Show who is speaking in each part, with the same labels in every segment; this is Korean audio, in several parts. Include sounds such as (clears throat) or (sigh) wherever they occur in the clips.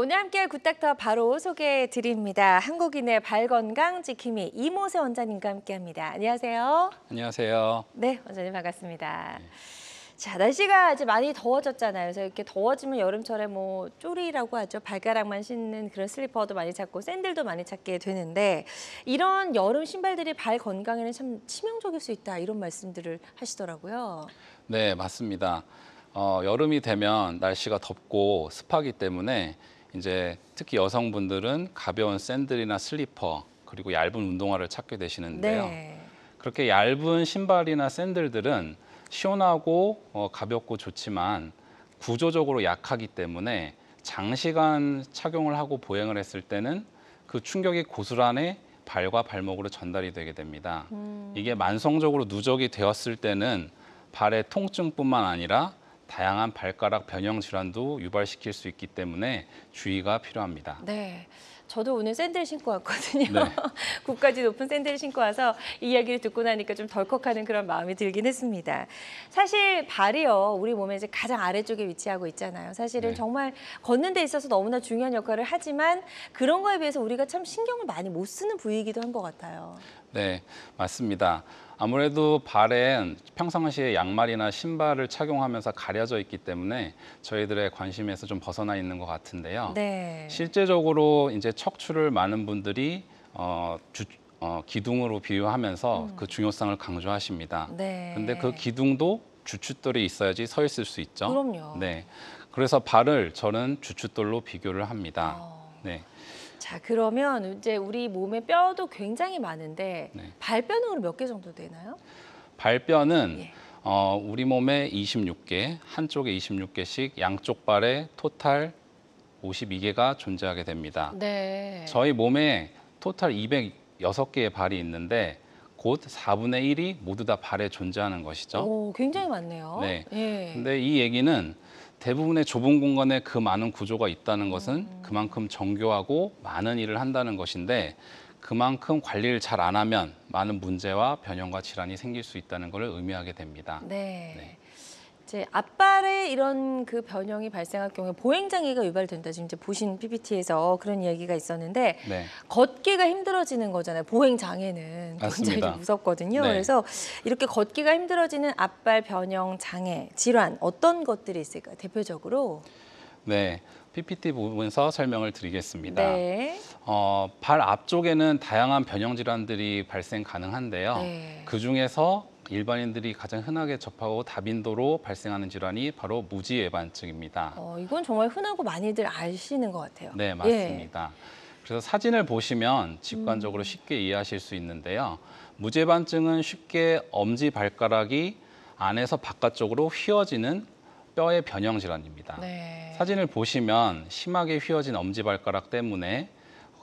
Speaker 1: 오늘 함께할 굿닥터 바로 소개해 드립니다. 한국인의 발 건강 지킴이 이모세 원장님과 함께합니다. 안녕하세요.
Speaker 2: 안녕하세요.
Speaker 1: 네, 원장님 반갑습니다. 네. 자, 날씨가 이제 많이 더워졌잖아요. 그래서 이렇게 더워지면 여름철에 뭐 쪼리라고 하죠. 발가락만 신는 그런 슬리퍼도 많이 찾고 샌들도 많이 찾게 되는데 이런 여름 신발들이 발 건강에는 참 치명적일 수 있다 이런 말씀들을 하시더라고요.
Speaker 2: 네, 맞습니다. 어, 여름이 되면 날씨가 덥고 습하기 때문에 이제 특히 여성분들은 가벼운 샌들이나 슬리퍼 그리고 얇은 운동화를 찾게 되시는데요. 네. 그렇게 얇은 신발이나 샌들들은 시원하고 어, 가볍고 좋지만 구조적으로 약하기 때문에 장시간 착용을 하고 보행을 했을 때는 그 충격이 고스란히 발과 발목으로 전달이 되게 됩니다. 음. 이게 만성적으로 누적이 되었을 때는 발의 통증뿐만 아니라 다양한 발가락 변형 질환도 유발시킬 수 있기 때문에 주의가 필요합니다.
Speaker 1: 네. 저도 오늘 샌들 신고 왔거든요. 네. 굽까지 (laughs) 높은 샌들 신고 와서 이 이야기를 듣고 나니까 좀 덜컥하는 그런 마음이 들긴 했습니다. 사실 발이요 우리 몸의 이제 가장 아래쪽에 위치하고 있잖아요. 사실은 네. 정말 걷는 데 있어서 너무나 중요한 역할을 하지만 그런 거에 비해서 우리가 참 신경을 많이 못 쓰는 부위이기도 한 것 같아요.
Speaker 2: 네, 맞습니다. 아무래도 발엔 평상시에 양말이나 신발을 착용하면서 가려져 있기 때문에 저희들의 관심에서 좀 벗어나 있는 것 같은데요. 네. 실제적으로 이제 척추를 많은 분들이 어, 주, 어, 기둥으로 비유하면서 음. 그 중요성을 강조하십니다. 네. 근데 그 기둥도 주춧돌이 있어야지 서 있을 수 있죠. 그럼요. 네. 그래서 발을 저는 주춧돌로 비교를 합니다. 어. 네.
Speaker 1: 자 그러면 이제 우리 몸에 뼈도 굉장히 많은데 네. 발뼈는 몇 개 정도 되나요?
Speaker 2: 발뼈는 예. 어, 우리 몸에 26개, 한쪽에 26개씩 양쪽 발에 토탈 52개가 존재하게 됩니다. 네. 저희 몸에 토탈 206개의 발이 있는데 곧 4분의 1이 모두 다 발에 존재하는 것이죠. 오,
Speaker 1: 굉장히 많네요. 네. 예.
Speaker 2: 근데 이 얘기는 대부분의 좁은 공간에 그 많은 구조가 있다는 것은 음. 그만큼 정교하고 많은 일을 한다는 것인데 그만큼 관리를 잘 안 하면 많은 문제와 변형과 질환이 생길 수 있다는 것을 의미하게 됩니다.
Speaker 1: 네. 네. 이제 앞발에 이런 그 변형이 발생할 경우에 보행장애가 유발된다. 지금 이제 보신 PPT에서 그런 이야기가 있었는데 네. 걷기가 힘들어지는 거잖아요. 보행장애는 굉장히 무섭거든요. 네. 그래서 이렇게 걷기가 힘들어지는 앞발 변형 장애, 질환 어떤 것들이 있을까요? 대표적으로
Speaker 2: 네. PPT 보면서 설명을 드리겠습니다. 네. 어, 발 앞쪽에는 다양한 변형 질환들이 발생 가능한데요. 네. 그 중에서 일반인들이 가장 흔하게 접하고 다빈도로 발생하는 질환이 바로 무지예반증입니다.
Speaker 1: 어, 이건 정말 흔하고 많이들 아시는 것 같아요. 네,
Speaker 2: 예. 맞습니다. 예. 그래서 사진을 보시면 직관적으로 음. 쉽게 이해하실 수 있는데요. 무지예반증은 쉽게 엄지 발가락이 안에서 바깥쪽으로 휘어지는 뼈의 변형 질환입니다. 네. 사진을 보시면 심하게 휘어진 엄지 발가락 때문에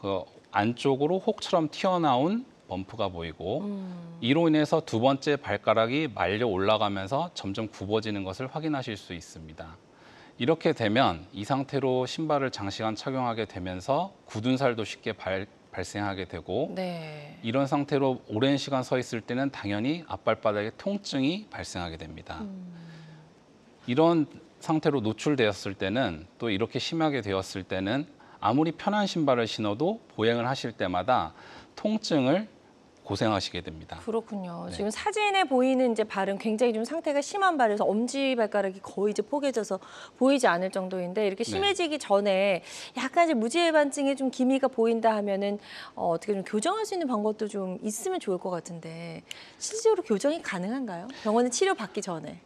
Speaker 2: 그 안쪽으로 혹처럼 튀어나온 범프가 보이고 음. 이로 인해서 두 번째 발가락이 말려 올라가면서 점점 굽어지는 것을 확인하실 수 있습니다. 이렇게 되면 이 상태로 신발을 장시간 착용하게 되면서 굳은 살도 쉽게 발, 발생하게 되고 네. 이런 상태로 오랜 시간 서 있을 때는 당연히 앞발바닥에 통증이 발생하게 됩니다. 음. 이런 상태로 노출되었을 때는 또 이렇게 심하게 되었을 때는 아무리 편한 신발을 신어도 보행을 하실 때마다 통증을 고생하시게 됩니다.
Speaker 1: 그렇군요. 네. 지금 사진에 보이는 이제 발은 굉장히 좀 상태가 심한 발에서 엄지 발가락이 거의 이제 포개져서 보이지 않을 정도인데 이렇게 네. 심해지기 네. 전에 약간 이제 무지해반증에 좀 기미가 보인다 하면은 어, 어떻게 좀 교정할 수 있는 방법도 좀 있으면 좋을 것 같은데 실제로 교정이 가능한가요? 병원에 치료 받기 전에?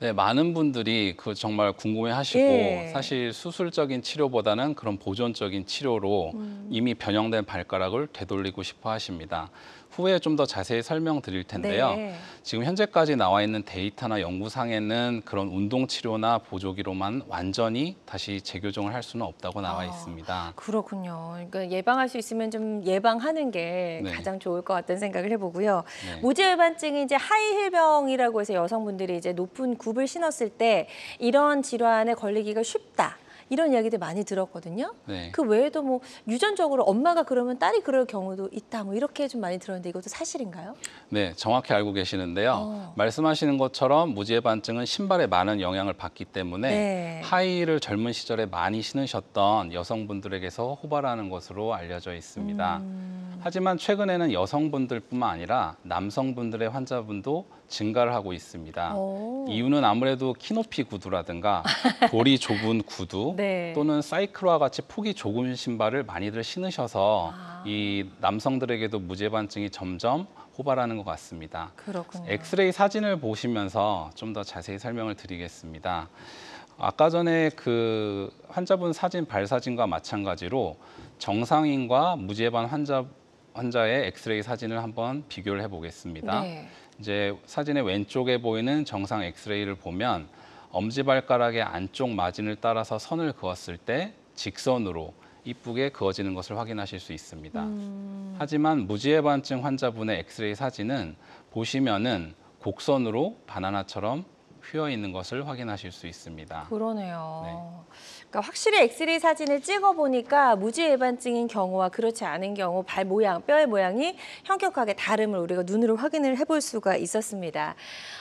Speaker 2: 네, 많은 분들이 그 정말 궁금해 하시고 예. 사실 수술적인 치료보다는 그런 보존적인 치료로 음. 이미 변형된 발가락을 되돌리고 싶어 하십니다. 후에 좀 더 자세히 설명드릴 텐데요. 네. 지금 현재까지 나와 있는 데이터나 연구상에는 그런 운동 치료나 보조기로만 완전히 다시 재교정을 할 수는 없다고 나와 아, 있습니다.
Speaker 1: 그렇군요. 그러니까 예방할 수 있으면 좀 예방하는 게 네. 가장 좋을 것 같다는 생각을 해보고요. 네. 모재혈반증이 이제 하이힐병이라고 해서 여성분들이 이제 높은 굽을 신었을 때 이런 질환에 걸리기가 쉽다. 이런 이야기들 많이 들었거든요. 네. 그 외에도 뭐 유전적으로 엄마가 그러면 딸이 그럴 경우도 있다 뭐 이렇게 좀 많이 들었는데 이것도 사실인가요?
Speaker 2: 네, 정확히 알고 계시는데요. 어. 말씀하시는 것처럼 무지해반증은 신발에 많은 영향을 받기 때문에 네. 하이힐을 젊은 시절에 많이 신으셨던 여성분들에게서 호발하는 것으로 알려져 있습니다. 음. 하지만 최근에는 여성분들뿐만 아니라 남성분들의 환자분도 증가를 하고 있습니다. 오. 이유는 아무래도 키 높이 구두라든가 (laughs) 볼이 좁은 구두 네. 또는 사이클와 같이 폭이 좁은 신발을 많이들 신으셔서 아. 이 남성들에게도 무제반증이 점점 호발하는 것 같습니다. 그렇군요. 엑스레이 사진을 보시면서 좀 더 자세히 설명을 드리겠습니다. 아까 전에 그 환자분 사진 발사진과 마찬가지로 정상인과 무제반 환자 환자의 엑스레이 사진을 한번 비교를 해보겠습니다. 네. 이제 사진의 왼쪽에 보이는 정상 엑스레이를 보면 엄지발가락의 안쪽 마진을 따라서 선을 그었을 때 직선으로 이쁘게 그어지는 것을 확인하실 수 있습니다. 음... 하지만 무지해반증 환자분의 엑스레이 사진은 보시면은 곡선으로 바나나처럼 휘어 있는 것을 확인하실 수 있습니다.
Speaker 1: 그러네요. 네. 그러니까 확실히 엑스레이 사진을 찍어 보니까 무지외반증인 경우와 그렇지 않은 경우 발 모양, 뼈의 모양이 현격하게 다름을 우리가 눈으로 확인을 해볼 수가 있었습니다.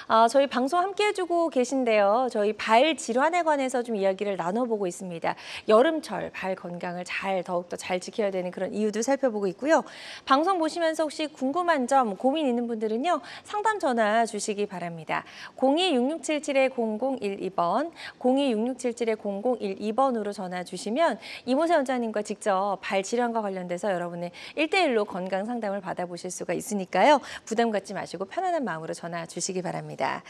Speaker 1: 아, 저희 방송 함께 해주고 계신데요. 저희 발 질환에 관해서 좀 이야기를 나눠보고 있습니다. 여름철 발 건강을 잘 더욱더 잘 지켜야 되는 그런 이유도 살펴보고 있고요. 방송 보시면서 혹시 궁금한 점, 고민 있는 분들은요. 상담 전화 주시기 바랍니다. 026677-0012번, 026677-0012번 번으로 전화 주시면 이모세 원장님과 직접 발 질환과 관련돼서 여러분의 일대일로 건강 상담을 받아보실 수가 있으니까요. 부담 갖지 마시고 편안한 마음으로 전화 주시기 바랍니다.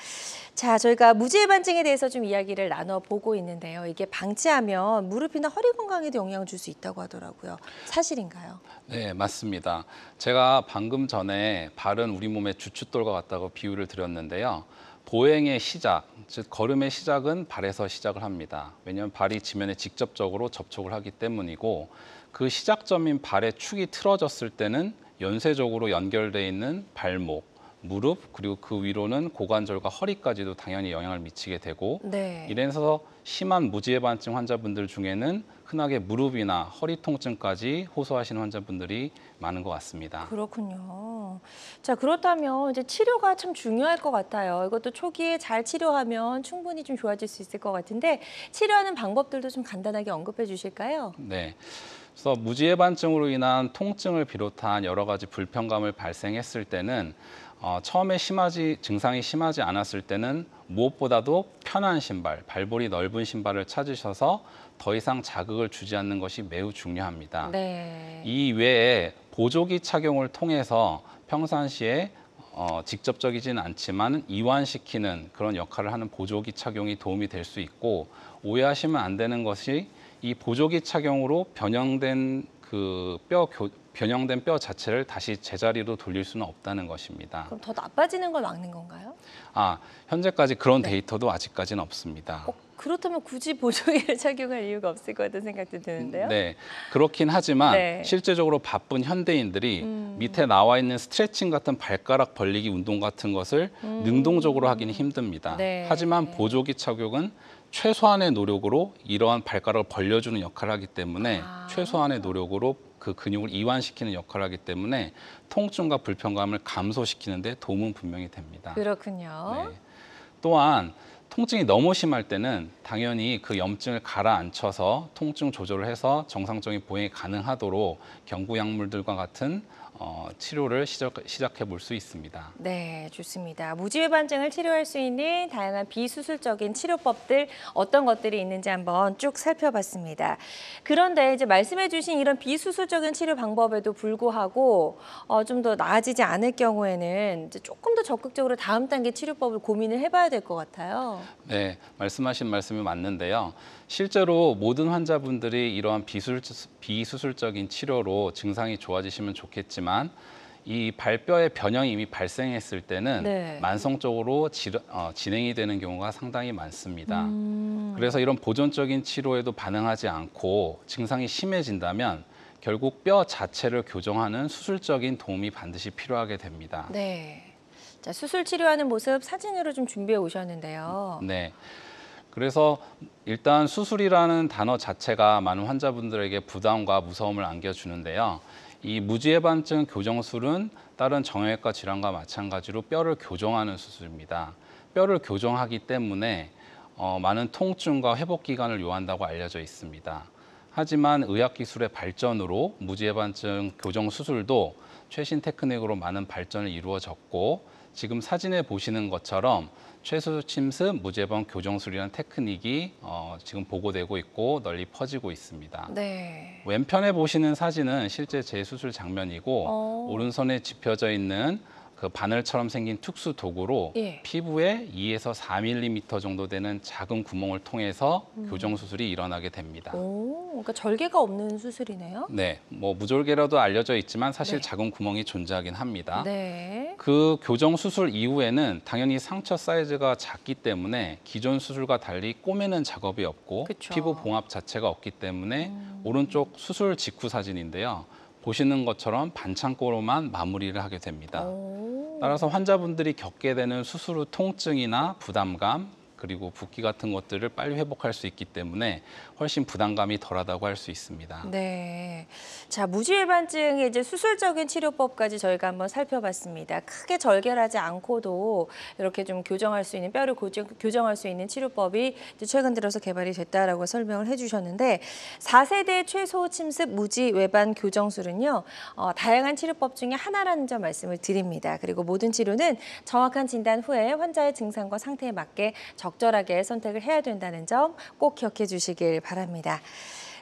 Speaker 1: 자, 저희가 무지해반증에 대해서 좀 이야기를 나눠보고 있는데요. 이게 방치하면 무릎이나 허리 건강에도 영향을 줄 수 있다고 하더라고요. 사실인가요?
Speaker 2: 네, 맞습니다. 제가 방금 전에 발은 우리 몸의 주춧돌과 같다고 비유를 드렸는데요. 보행의 시작, 즉 걸음의 시작은 발에서 시작을 합니다. 왜냐하면 발이 지면에 직접적으로 접촉을 하기 때문이고 그 시작점인 발의 축이 틀어졌을 때는 연쇄적으로 연결돼 있는 발목, 무릎 그리고 그 위로는 고관절과 허리까지도 당연히 영향을 미치게 되고 네. 이래서 심한 무지해반증 환자분들 중에는 흔하게 무릎이나 허리 통증까지 호소하시는 환자분들이 많은 것 같습니다.
Speaker 1: 그렇군요. 자 그렇다면 이제 치료가 참 중요할 것 같아요. 이것도 초기에 잘 치료하면 충분히 좀 좋아질 수 있을 것 같은데 치료하는 방법들도 좀 간단하게 언급해 주실까요?
Speaker 2: 네. 그래서 무지해반증으로 인한 통증을 비롯한 여러 가지 불편감을 발생했을 때는 어, 처음에 심하지 증상이 심하지 않았을 때는 무엇보다도 편한 신발, 발볼이 넓은 신발을 찾으셔서 더 이상 자극을 주지 않는 것이 매우 중요합니다. 네. 이 외에 보조기 착용을 통해서 평상시에 어, 직접적이진 않지만 이완시키는 그런 역할을 하는 보조기 착용이 도움이 될 수 있고 오해하시면 안 되는 것이 이 보조기 착용으로 변형된 그뼈 변형된 뼈 자체를 다시 제자리로 돌릴 수는 없다는 것입니다.
Speaker 1: 그럼 더 나빠지는 걸 막는 건가요?
Speaker 2: 아, 현재까지 그런 네. 데이터도 아직까지는 없습니다. 어,
Speaker 1: 그렇다면 굳이 보조기를 (laughs) 착용할 이유가 없을 것 같은 생각도 드는데요.
Speaker 2: 네, 그렇긴 하지만 네. 실제적으로 바쁜 현대인들이 음. 밑에 나와 있는 스트레칭 같은 발가락 벌리기 운동 같은 것을 음. 능동적으로 하기는 힘듭니다. 네. 하지만 보조기 착용은 최소한의 노력으로 이러한 발가락을 벌려주는 역할을 하기 때문에 아. 최소한의 노력으로 그 근육을 이완시키는 역할을 하기 때문에 통증과 불편감을 감소시키는 데 도움은 분명히 됩니다.
Speaker 1: 그렇군요. 네.
Speaker 2: 또한 통증이 너무 심할 때는 당연히 그 염증을 가라앉혀서 통증 조절을 해서 정상적인 보행이 가능하도록 경구약물들과 같은 어, 치료를 시작, 해볼 수 있습니다.
Speaker 1: 네, 좋습니다. 무지외반증을 치료할 수 있는 다양한 비수술적인 치료법들 어떤 것들이 있는지 한번 쭉 살펴봤습니다. 그런데 이제 말씀해 주신 이런 비수술적인 치료 방법에도 불구하고 어, 좀 더 나아지지 않을 경우에는 이제 조금 더 적극적으로 다음 단계 치료법을 고민을 해봐야 될 것 같아요.
Speaker 2: 네, 말씀하신 말씀이 맞는데요. 실제로 모든 환자분들이 이러한 비술, 비수술적인 치료로 증상이 좋아지시면 좋겠지만 이 발뼈의 변형이 이미 발생했을 때는 네. 만성적으로 지, 어, 진행이 되는 경우가 상당히 많습니다. 음. 그래서 이런 보존적인 치료에도 반응하지 않고 증상이 심해진다면 결국 뼈 자체를 교정하는 수술적인 도움이 반드시 필요하게 됩니다.
Speaker 1: 네. 자, 수술 치료하는 모습 사진으로 좀 준비해 오셨는데요.
Speaker 2: 네. 그래서 일단 수술이라는 단어 자체가 많은 환자분들에게 부담과 무서움을 안겨주는데요. 이 무지해반증 교정술은 다른 정형외과 질환과 마찬가지로 뼈를 교정하는 수술입니다. 뼈를 교정하기 때문에 어, 많은 통증과 회복 기간을 요한다고 알려져 있습니다. 하지만 의학 기술의 발전으로 무지해반증 교정 수술도 최신 테크닉으로 많은 발전을 이루어졌고 지금 사진에 보시는 것처럼 최수 침습, 무제범 교정술이라는 테크닉이 어, 지금 보고되고 있고 널리 퍼지고 있습니다. 네. 왼편에 보시는 사진은 실제 재 수술 장면이고 오. 어. 오른손에 짚혀져 있는 그 바늘처럼 생긴 특수 도구로 예. 피부에 2에서 4밀리미터 정도 되는 작은 구멍을 통해서 음. 교정 수술이 일어나게 됩니다.
Speaker 1: 오, 그러니까 절개가 없는 수술이네요.
Speaker 2: 네, 뭐 무절개라도 알려져 있지만 사실 네. 작은 구멍이 존재하긴 합니다.
Speaker 1: 네.
Speaker 2: 그 교정 수술 이후에는 당연히 상처 사이즈가 작기 때문에 기존 수술과 달리 꼬매는 작업이 없고 그쵸. 피부 봉합 자체가 없기 때문에 음. 오른쪽 수술 직후 사진인데요. 보시는 것처럼 반창고로만 마무리를 하게 됩니다. 따라서 환자분들이 겪게 되는 수술 후 통증이나 부담감 그리고 붓기 같은 것들을 빨리 회복할 수 있기 때문에 훨씬 부담감이 덜하다고 할 수 있습니다.
Speaker 1: 네. 자, 무지일반증의 이제 수술적인 치료법까지 저희가 한번 살펴봤습니다. 크게 절개하지 않고도 이렇게 좀 교정할 수 있는 뼈를 고정, 교정할 수 있는 치료법이 최근 들어서 개발이 됐다라고 설명을 해주셨는데 4세대 최소 침습 무지 외반 교정술은요 어, 다양한 치료법 중에 하나라는 점 말씀을 드립니다. 그리고 모든 치료는 정확한 진단 후에 환자의 증상과 상태에 맞게 적절하게 선택을 해야 된다는 점 꼭 기억해 주시길 바랍니다. 바랍니다.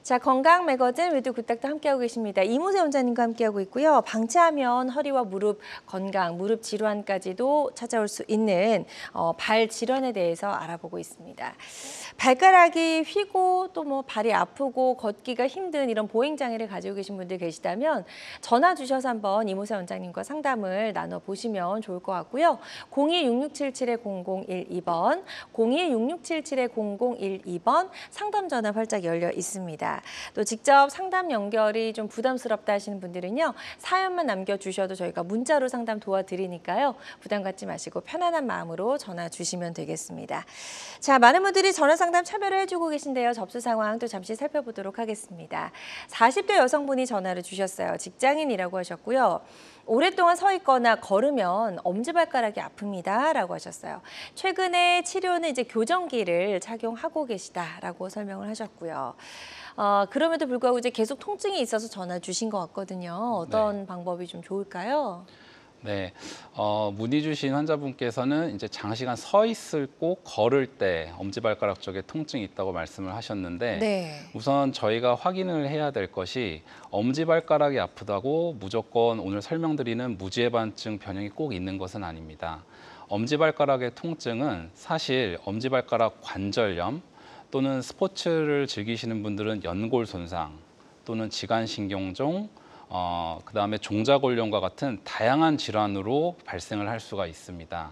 Speaker 1: 자, 건강 매거진 위드 굿닥터 함께하고 계십니다. 이무세 원장님과 함께하고 있고요. 방치하면 허리와 무릎 건강, 무릎 질환까지도 찾아올 수 있는 어, 발 질환에 대해서 알아보고 있습니다. 발가락이 휘고 또 뭐 발이 아프고 걷기가 힘든 이런 보행 장애를 가지고 계신 분들 계시다면 전화 주셔서 한번 이무세 원장님과 상담을 나눠 보시면 좋을 것 같고요. 026677-0012번, 026677-0012번 상담 전화 활짝 열려 있습니다. 또 직접 상담 연결이 좀 부담스럽다 하시는 분들은요. 사연만 남겨주셔도 저희가 문자로 상담 도와드리니까요. 부담 갖지 마시고 편안한 마음으로 전화 주시면 되겠습니다. 자, 많은 분들이 전화 상담 참여를 해주고 계신데요. 접수 상황 또 잠시 살펴보도록 하겠습니다. 40대 여성분이 전화를 주셨어요. 직장인이라고 하셨고요. 오랫동안 서 있거나 걸으면 엄지발가락이 아픕니다. 라고 하셨어요. 최근에 치료는 이제 교정기를 착용하고 계시다라고 설명을 하셨고요. 어, 그럼에도 불구하고 이제 계속 통증이 있어서 전화 주신 것 같거든요. 어떤 네. 방법이 좀 좋을까요?
Speaker 2: 네, 어, 문의 주신 환자분께서는 이제 장시간 서 있을 고 걸을 때 엄지발가락 쪽에 통증이 있다고 말씀을 하셨는데 네. 우선 저희가 확인을 해야 될 것이 엄지발가락이 아프다고 무조건 오늘 설명드리는 무지해반증 변형이 꼭 있는 것은 아닙니다. 엄지발가락의 통증은 사실 엄지발가락 관절염 또는 스포츠를 즐기시는 분들은 연골 손상 또는 지간신경종 어, 그 다음에 종자골염과 같은 다양한 질환으로 발생을 할 수가 있습니다.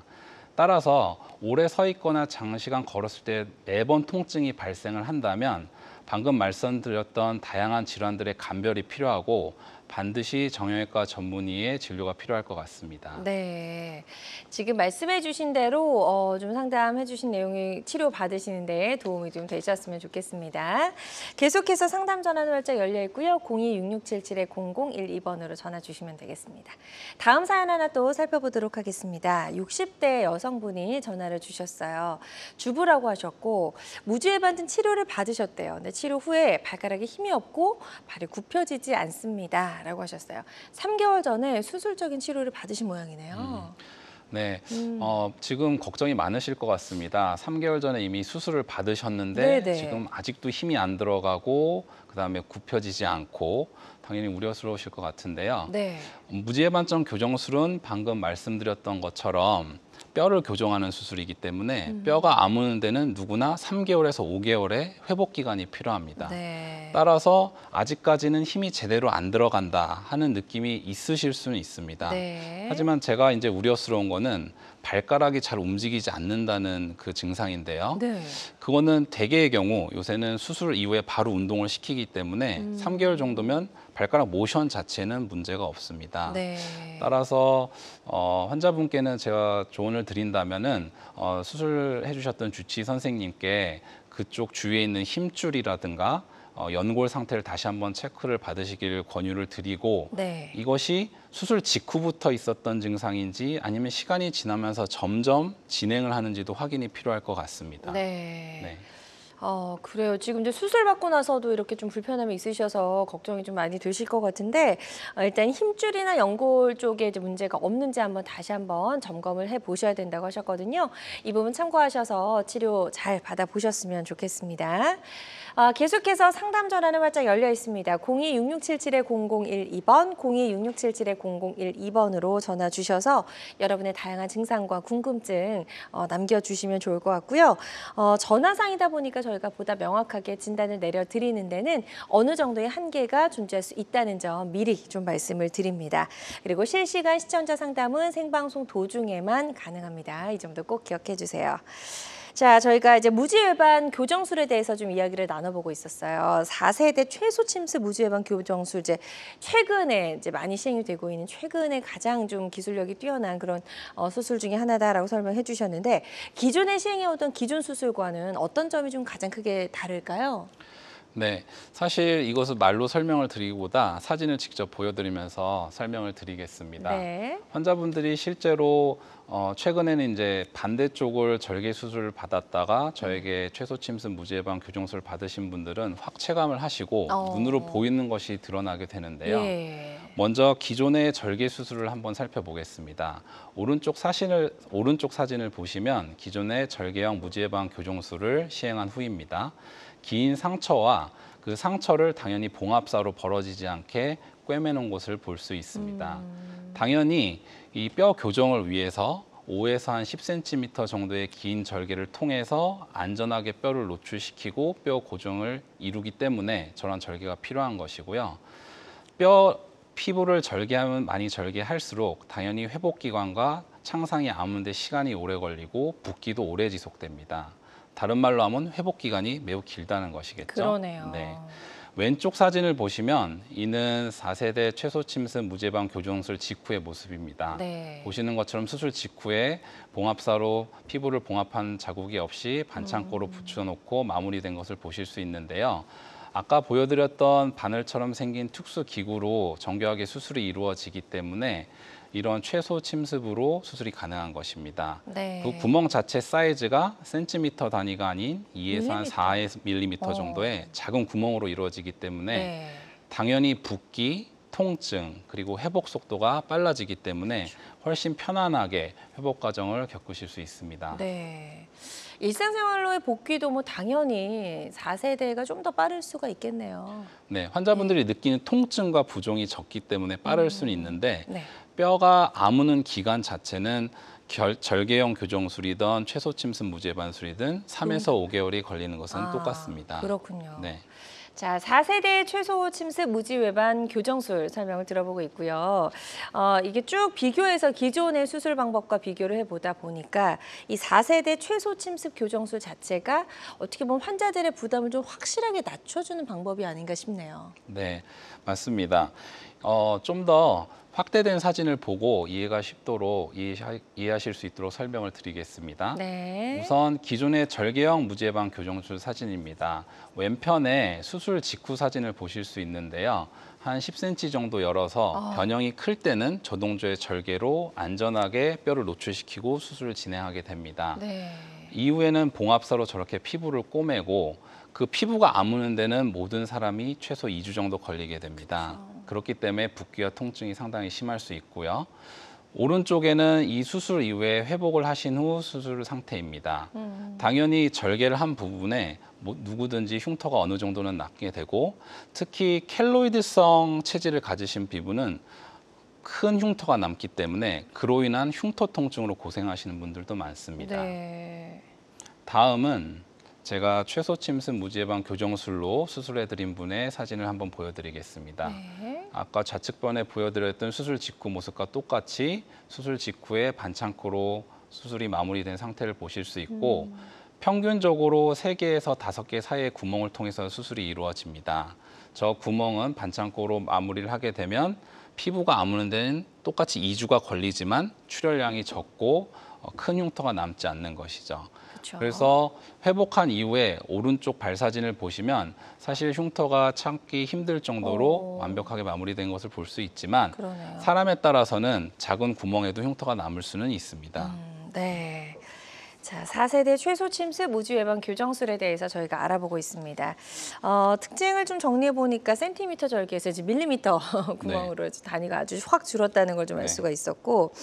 Speaker 2: 따라서 오래 서 있거나 장시간 걸었을 때 매번 통증이 발생을 한다면 방금 말씀드렸던 다양한 질환들의 감별이 필요하고 반드시 정형외과 전문의의 진료가 필요할 것 같습니다.
Speaker 1: 네. 지금 말씀해 주신 대로 어, 좀 상담해 주신 내용이 치료 받으시는 데 도움이 좀 되셨으면 좋겠습니다. 계속해서 상담 전화 절차 열려 있고요. 026677-0012번으로 전화 주시면 되겠습니다. 다음 사연 하나 또 살펴보도록 하겠습니다. 60대 여성분이 전화를 주셨어요. 주부라고 하셨고 무죄 받은 치료를 받으셨대요. 근데 치료 후에 발가락에 힘이 없고 발이 굽혀지지 않습니다. 라고 하셨어요. 3개월 전에 수술적인 치료를 받으신 모양이네요. 음.
Speaker 2: 네, 음. 어, 지금 걱정이 많으실 것 같습니다. 3개월 전에 이미 수술을 받으셨는데 네네. 지금 아직도 힘이 안 들어가고 그다음에 굽혀지지 않고 당연히 우려스러우실 것 같은데요. 네. 무지해반점 교정술은 방금 말씀드렸던 것처럼 뼈를 교정하는 수술이기 때문에 음. 뼈가 아무는 데는 누구나 3개월에서 5개월의 회복 기간이 필요합니다. 네. 따라서 아직까지는 힘이 제대로 안 들어간다 하는 느낌이 있으실 수는 있습니다. 네. 하지만 제가 이제 우려스러운 거는 발가락이 잘 움직이지 않는다는 그 증상인데요. 네. 그거는 대개의 경우 요새는 수술 이후에 바로 운동을 시키기 때문에 음. 3개월 정도면 발가락 모션 자체는 문제가 없습니다. 네. 따라서 어, 환자분께는 제가 조언을 드린다면은 어, 수술해 주셨던 주치 선생님께 그쪽 주위에 있는 힘줄이라든가 어, 연골 상태를 다시 한번 체크를 받으시길 권유를 드리고 네. 이것이 수술 직후부터 있었던 증상인지 아니면 시간이 지나면서 점점 진행을 하는지도 확인이 필요할 것 같습니다.
Speaker 1: 네. 네. 어, 그래요. 지금 이제 수술 받고 나서도 이렇게 좀 불편함이 있으셔서 걱정이 좀 많이 되실 것 같은데 어, 일단 힘줄이나 연골 쪽에 이제 문제가 없는지 한번 다시 한번 점검을 해 보셔야 된다고 하셨거든요. 이 부분 참고하셔서 치료 잘 받아 보셨으면 좋겠습니다. 아, 계속해서 상담 전화는 활짝 열려 있습니다. 026677-0012번, 026677-0012번으로 전화 주셔서 여러분의 다양한 증상과 궁금증 어, 남겨주시면 좋을 것 같고요. 어, 전화상이다 보니까 저희가 보다 명확하게 진단을 내려드리는 데는 어느 정도의 한계가 존재할 수 있다는 점 미리 좀 말씀을 드립니다. 그리고 실시간 시청자 상담은 생방송 도중에만 가능합니다. 이 점도 꼭 기억해 주세요. 자, 저희가 이제 무지외반 교정술에 대해서 좀 이야기를 나눠보고 있었어요. 4세대 최소 침수 무지외반 교정술제 이 최근에 이제 많이 시행이 되고 있는 최근에 가장 좀 기술력이 뛰어난 그런 어, 수술 중에 하나다라고 설명해 주셨는데 기존에 시행해오던 기존 수술과는 어떤 점이 좀 가장 크게 다를까요?
Speaker 2: 네, 사실 이것을 말로 설명을 드리기보다 사진을 직접 보여드리면서 설명을 드리겠습니다. 네. 환자분들이 실제로 어, 최근에는 이제 반대쪽을 절개 수술을 받았다가 저에게 음. 최소 침습 무지해방 교정술을 받으신 분들은 확 체감을 하시고 어. 눈으로 보이는 것이 드러나게 되는데요. 예. 먼저 기존의 절개 수술을 한번 살펴보겠습니다. 오른쪽 사진을 오른쪽 사진을 보시면 기존의 절개형 무지해방 교정술을 시행한 후입니다. 긴 상처와 그 상처를 당연히 봉합사로 벌어지지 않게 꿰매놓은 것을 볼 수 있습니다. 음. 당연히 이 뼈 교정을 위해서 5에서 한 10cm 정도의 긴 절개를 통해서 안전하게 뼈를 노출시키고 뼈 고정을 이루기 때문에 저런 절개가 필요한 것이고요. 뼈 피부를 절개하면 많이 절개할수록 당연히 회복 기관과 창상이 아문데 시간이 오래 걸리고 붓기도 오래 지속됩니다. 다른 말로 하면 회복 기간이 매우 길다는 것이겠죠. 그러네요. 네. 왼쪽 사진을 보시면 이는 4세대 최소 침습 무제방 교정술 직후의 모습입니다. 네. 보시는 것처럼 수술 직후에 봉합사로 피부를 봉합한 자국이 없이 반창고로 음. 붙여놓고 마무리된 것을 보실 수 있는데요. 아까 보여드렸던 바늘처럼 생긴 특수 기구로 정교하게 수술이 이루어지기 때문에 이런 최소 침습으로 수술이 가능한 것입니다. 네. 그 구멍 자체 사이즈가 센티미터 단위가 아닌 2에서 한 4밀리미터 정도의 작은 구멍으로 이루어지기 때문에 네. 당연히 붓기, 통증 그리고 회복 속도가 빨라지기 때문에 그렇죠. 훨씬 편안하게 회복 과정을 겪으실 수 있습니다.
Speaker 1: 네. 일상생활로의 복귀도 뭐 당연히 4세대가 좀 더 빠를 수가 있겠네요.
Speaker 2: 네, 환자분들이 네. 느끼는 통증과 부종이 적기 때문에 빠를 음. 수는 있는데 네. 뼈가 아무는 기관 자체는 결, 절개형 교정술이든 최소 침습 무죄반술이든 3에서 5개월이 음. 걸리는 것은 아, 똑같습니다. 그렇군요. 네.
Speaker 1: 자, 4세대 최소 침습 무지 외반 교정술 설명을 들어보고 있고요. 어, 이게 쭉 비교해서 기존의 수술 방법과 비교를 해보다 보니까 이 4세대 최소 침습 교정술 자체가 어떻게 보면 환자들의 부담을 좀 확실하게 낮춰주는 방법이 아닌가 싶네요.
Speaker 2: 네, 맞습니다. 어, 좀더 확대된 사진을 보고 이해가 쉽도록 이해하, 실수 있도록 설명을 드리겠습니다.
Speaker 1: 네.
Speaker 2: 우선 기존의 절개형 무제방 교정술 사진입니다. 왼편에 수술 직후 사진을 보실 수 있는데요. 한 10cm 정도 열어서 아. 변형이 클 때는 저동조의 절개로 안전하게 뼈를 노출시키고 수술을 진행하게 됩니다. 네. 이후에는 봉합사로 저렇게 피부를 꼬매고 그 피부가 아무는 데는 모든 사람이 최소 2주 정도 걸리게 됩니다. 그렇죠. 그렇기 때문에 붓기와 통증이 상당히 심할 수 있고요. 오른쪽에는 이 수술 이후에 회복을 하신 후 수술 상태입니다. 음. 당연히 절개를 한 부분에 뭐 누구든지 흉터가 어느 정도는 낫게 되고 특히 켈로이드성 체질을 가지신 피부는 큰 흉터가 남기 때문에 그로 인한 흉터 통증으로 고생하시는 분들도 많습니다.
Speaker 1: 네.
Speaker 2: 다음은 제가 최소 침습 무지예방 교정술로 수술해드린 분의 사진을 한번 보여드리겠습니다. 네. 아까 좌측번에 보여드렸던 수술 직후 모습과 똑같이 수술 직후에 반창고로 수술이 마무리된 상태를 보실 수 있고 음. 평균적으로 세개에서 다섯 개 사이의 구멍을 통해서 수술이 이루어집니다. 저 구멍은 반창고로 마무리를 하게 되면 피부가 아무는 데는 똑같이 이주가 걸리지만 출혈량이 적고 어, 큰 흉터가 남지 않는 것이죠. 그렇죠. 그래서 회복한 이후에 오른쪽 발사진을 보시면 사실 흉터가 참기 힘들 정도로 오. 완벽하게 마무리된 것을 볼 수 있지만 그러네요. 사람에 따라서는 작은 구멍에도 흉터가 남을 수는 있습니다. 음,
Speaker 1: 네. 자, 4세대 최소 침습 무지 예방 교정술에 대해서 저희가 알아보고 있습니다. 어, 특징을 좀 정리해 보니까 센티미터 절개에서 이제 밀리미터 (laughs) 구멍으로 네. 단위가 아주 확 줄었다는 걸 좀알 네. 수가 있었고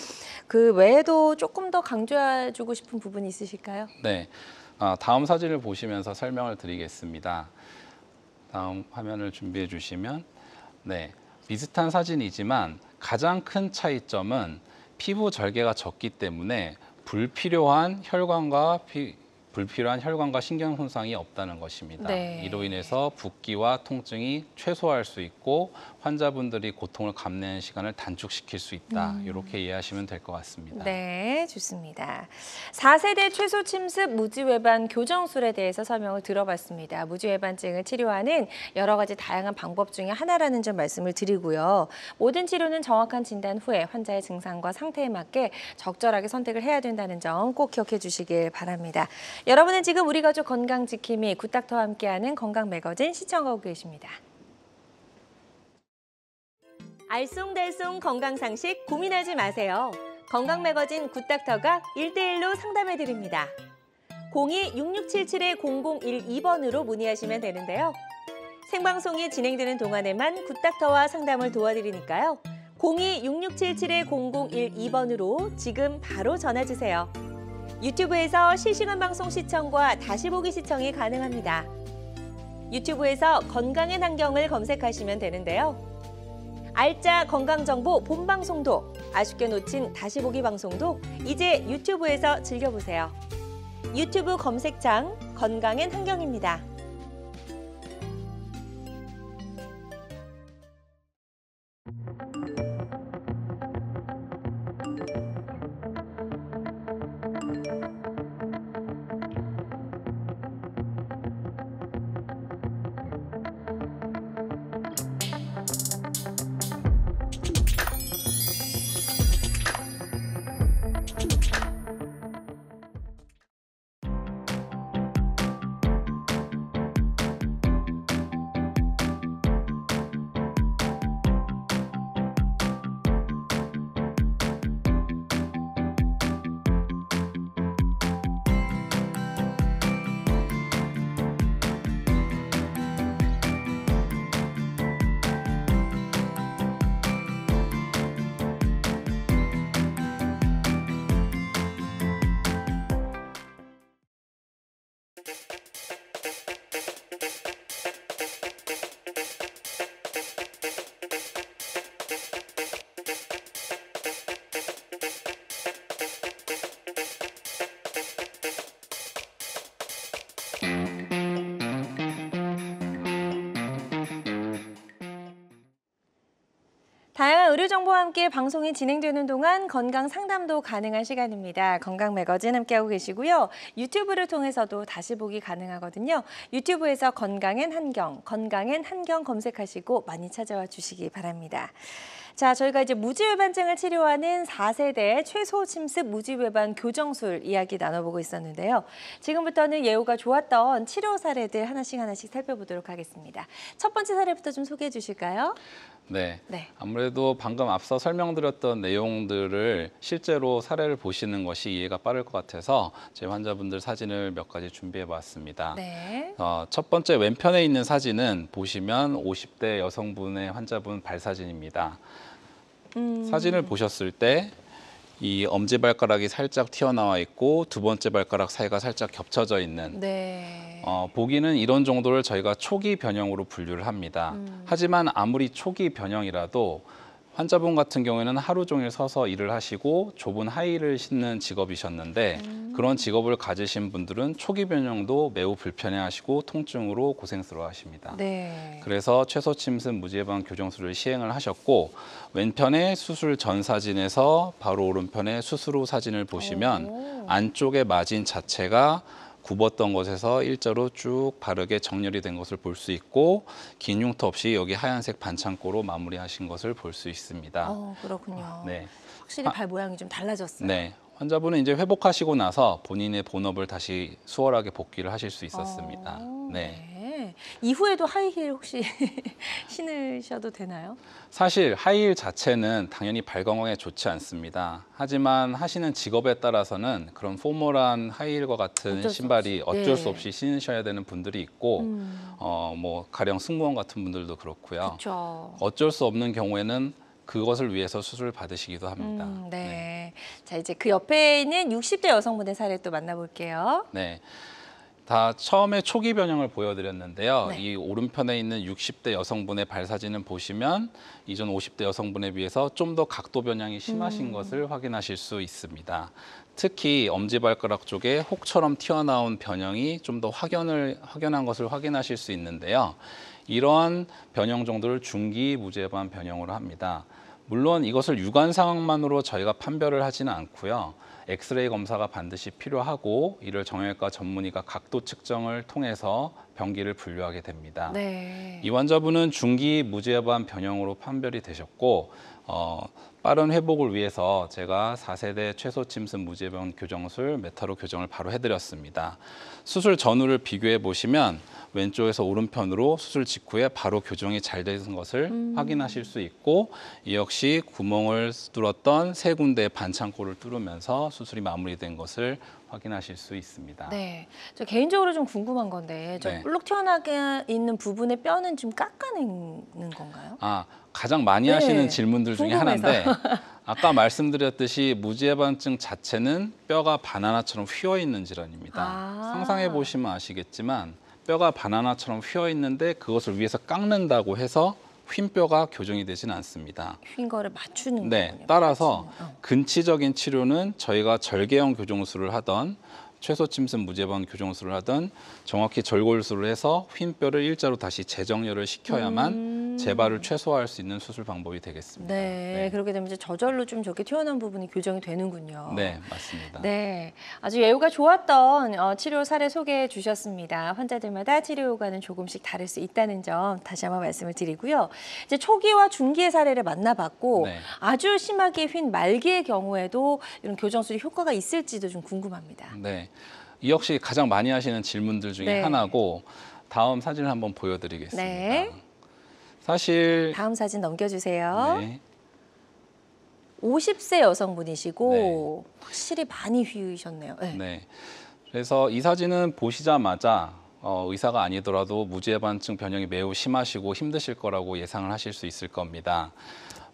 Speaker 1: 그 외에도 조금 더 강조해 주고 싶은 부분이 있으실까요?
Speaker 2: 네. 아, 다음 사진을 보시면서 설명을 드리겠습니다. 다음 화면을 준비해 주시면 네. 비슷한 사진이지만 가장 큰 차이점은 피부 절개가 적기 때문에 불필요한 혈관과 피, 불필요한 혈관과 신경 손상이 없다는 것입니다. 네. 이로 인해서 붓기와 통증이 최소화할 수 있고 환자분들이 고통을 감내는 시간을 단축시킬 수 있다. 음. 이렇게 이해하시면 될 것 같습니다.
Speaker 1: 네, 좋습니다. 4세대 최소 침습 무지외반 교정술에 대해서 설명을 들어봤습니다. 무지외반증을 치료하는 여러 가지 다양한 방법 중에 하나라는 점 말씀을 드리고요. 모든 치료는 정확한 진단 후에 환자의 증상과 상태에 맞게 적절하게 선택을 해야 된다는 점 꼭 기억해 주시길 바랍니다. 여러분은 지금 우리 가족 건강 지킴이 구닥터와 함께하는 건강 매거진 시청하고 계십니다. 알쏭달쏭 건강 상식 고민하지 마세요. 건강 매거진 굿닥터가 일대일로 상담해 드립니다. 02-6677-0012번으로 문의하시면 되는데요. 생방송이 진행되는 동안에만 굿닥터와 상담을 도와드리니까요. 02-6677-0012번으로 지금 바로 전화주세요. 유튜브에서 실시간 방송 시청과 다시 보기 시청이 가능합니다. 유튜브에서 건강의 환경을 검색하시면 되는데요. 알짜 건강정보 본방송도 아쉽게 놓친 다시 보기 방송도 이제 유튜브에서 즐겨보세요. 유튜브 검색창 건강엔 환경입니다. 의료 정보와 함께 방송이 진행되는 동안 건강 상담도 가능한 시간입니다. 건강 매거진 함께하고 계시고요. 유튜브를 통해서도 다시 보기 가능하거든요. 유튜브에서 건강엔 한경, 건강엔 한경 검색하시고 많이 찾아와 주시기 바랍니다. 자, 저희가 이제 무지외반증을 치료하는 4세대 최소 침습 무지외반 교정술 이야기 나눠보고 있었는데요. 지금부터는 예후가 좋았던 치료 사례들 하나씩 하나씩 살펴보도록 하겠습니다. 첫 번째 사례부터 좀 소개해 주실까요?
Speaker 2: 네. 네. 아무래도 방금 앞서 설명드렸던 내용들을 실제로 사례를 보시는 것이 이해가 빠를 것 같아서 제 환자분들 사진을 몇 가지 준비해 봤습니다. 네. 어, 첫 번째 왼편에 있는 사진은 보시면 50대 여성분의 환자분 발 사진입니다. 음. 사진을 보셨을 때이 엄지발가락이 살짝 튀어나와 있고 두 번째 발가락 사이가 살짝 겹쳐져 있는 네. 어, 보기는 이런 정도를 저희가 초기 변형으로 분류를 합니다. 음. 하지만 아무리 초기 변형이라도 환자분 같은 경우에는 하루 종일 서서 일을 하시고 좁은 하의를 신는 직업이셨는데 음. 그런 직업을 가지신 분들은 초기 변형도 매우 불편해하시고 통증으로 고생스러워하십니다. 네. 그래서 최소 침습 무지예방 교정술을 시행을 하셨고 왼편의 수술 전 사진에서 바로 오른편의 수술 후 사진을 보시면 오. 안쪽에 마진 자체가 굽었던 곳에서 일자로 쭉 바르게 정렬이 된 것을 볼 수 있고 긴 흉터 없이 여기 하얀색 반창고로 마무리하신 것을 볼 수 있습니다.
Speaker 1: 어, 그렇군요. 아, 네. 확실히 아, 발 모양이 좀 달라졌어요.
Speaker 2: 네. 환자분은 이제 회복하시고 나서 본인의 본업을 다시 수월하게 복귀를 하실 수 있었습니다. 어, 네. 네.
Speaker 1: 네. 이후에도 하이힐 혹시 (laughs) 신으셔도 되나요?
Speaker 2: 사실 하이힐 자체는 당연히 발 건강에 좋지 않습니다. 하지만 하시는 직업에 따라서는 그런 포멀한 하이힐과 같은 어쩔 신발이 없이. 어쩔 수 네. 없이 신으셔야 되는 분들이 있고 음. 어, 뭐 가령 승무원 같은 분들도 그렇고요. 그쵸. 어쩔 수 없는 경우에는 그것을 위해서 수술을 받으시기도 합니다.
Speaker 1: 음, 네. 네. 자, 이제 그 옆에 있는 60대 여성분의 사례 또 만나볼게요.
Speaker 2: 네. 다 처음에 초기 변형을 보여드렸는데요. 네. 이 오른편에 있는 60대 여성분의 발사진을 보시면 이전 50대 여성분에 비해서 좀 더 각도 변형이 심하신 음. 것을 확인하실 수 있습니다. 특히 엄지발가락 쪽에 혹처럼 튀어나온 변형이 좀 더 확연을 확연한 것을 확인하실 수 있는데요. 이러한 변형 정도를 중기 무제반 변형으로 합니다. 물론 이것을 육안 상황만으로 저희가 판별을 하지는 않고요. 엑스레이 검사가 반드시 필요하고 이를 정형외과 전문의가 각도 측정을 통해서 병기를 분류하게 됩니다. 네. 이 환자분은 중기 무제한 변형으로 판별이 되셨고 어, 빠른 회복을 위해서 제가 4세대 최소 침습 무제병 교정술 메타로 교정을 바로 해드렸습니다. 수술 전후를 비교해 보시면 왼쪽에서 오른편으로 수술 직후에 바로 교정이 잘 되는 것을 음. 확인하실 수 있고 이 역시 구멍을 뚫었던 세 군데의 반창고를 뚫으면서 수술이 마무리된 것을 확인하실 수 있습니다.
Speaker 1: 네, 저 개인적으로 좀 궁금한 건데 저 네. 볼록 튀어나게 있는 부분의 뼈는 좀 깎아내는 건가요?
Speaker 2: 아, 가장 많이 네. 하시는 질문들 중에 하나인데 (laughs) 아까 말씀드렸듯이 무지해반증 자체는 뼈가 바나나처럼 휘어 있는 질환입니다. 아. 상상해 보시면 아시겠지만 뼈가 바나나처럼 휘어 있는데 그것을 위해서 깎는다고 해서 휜 뼈가 교정이 되지는 않습니다.
Speaker 1: 휜 거를 맞추는
Speaker 2: 네, 거군요. 따라서 맞추는. 어. 근치적인 치료는 저희가 절개형 교정술을 하던 최소 침습 무제반 교정술을 하던 정확히 절골술을 해서 휜 뼈를 일자로 다시 재정렬을 시켜야만 음. 재발을 음. 최소화할 수 있는 수술 방법이 되겠습니다.
Speaker 1: 네, 네. 그렇게 되면 이제 저절로 좀 저렇게 튀어나온 부분이 교정이 되는군요.
Speaker 2: 네, 맞습니다.
Speaker 1: 네, 아주 예후가 좋았던 어, 치료 사례 소개해 주셨습니다. 환자들마다 치료 효과는 조금씩 다를 수 있다는 점 다시 한번 말씀을 드리고요. 이제 초기와 중기의 사례를 만나봤고 네. 아주 심하게 휜 말기의 경우에도 이런 교정술이 효과가 있을지도 좀 궁금합니다.
Speaker 2: 네. 이 역시 가장 많이 하시는 질문들 중에 네. 하나고 다음 사진을 한번 보여드리겠습니다. 네. 사실
Speaker 1: 다음 사진 넘겨주세요. 네. 50세 여성분이시고 네. 확실히 많이 휘우셨네요. 네.
Speaker 2: 네. 그래서 이 사진은 보시자마자 어, 의사가 아니더라도 무지해반증 변형이 매우 심하시고 힘드실 거라고 예상을 하실 수 있을 겁니다.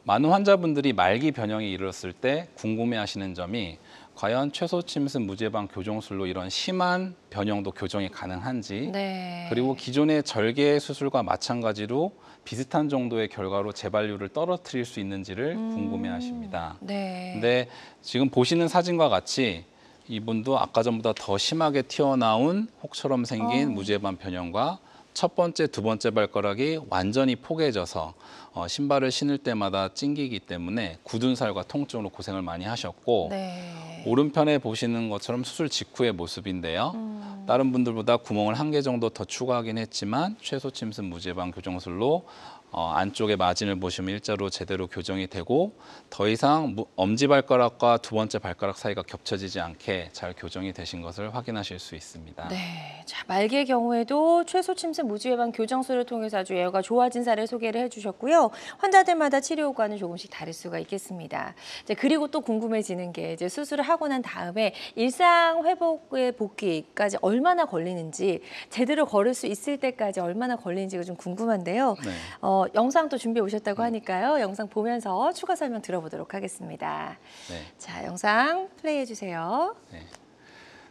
Speaker 2: 많은 환자분들이 말기 변형이 이르을때 궁금해하시는 점이 과연 최소 침습 무제방 교정술로 이런 심한 변형도 교정이 가능한지 네. 그리고 기존의 절개 수술과 마찬가지로 비슷한 정도의 결과로 재발률을 떨어뜨릴 수 있는지를 음. 궁금해하십니다. 네. 근데 지금 보시는 사진과 같이 이분도 아까 전보다 더 심하게 튀어나온 혹처럼 생긴 어. 무제반 변형과 첫 번째, 두 번째 발가락이 완전히 포개져서 어, 신발을 신을 때마다 찡기기 때문에 굳은 살과 통증으로 고생을 많이 하셨고 네. 오른편에 보시는 것처럼 수술 직후의 모습인데요. 음. 다른 분들보다 구멍을 한 개 정도 더 추가하긴 했지만 최소 침습 무제방 교정술로 어, 안쪽에 마진을 보시면 일자로 제대로 교정이 되고 더 이상 엄지발가락과 두 번째 발가락 사이가 겹쳐지지 않게 잘 교정이 되신 것을 확인하실 수 있습니다.
Speaker 1: 네, 자 말기의 경우에도 최소 침습 무지 외방 교정술을 통해서 아주 애후가 좋아진 사례 소개를 해주셨고요. 환자들마다 치료 효과는 조금씩 다를 수가 있겠습니다. 이제 그리고 또 궁금해지는 게 이제 수술을 하고 난 다음에 일상 회복의 복귀까지 얼마나 걸리는지 제대로 걸을 수 있을 때까지 얼마나 걸리는지가 좀 궁금한데요. 네. 어, 영상도 준비해 오셨다고 음. 하니까요. 영상 보면서 추가 설명 들어보도록 하겠습니다. 네. 자, 영상 플레이해 주세요.
Speaker 2: 네.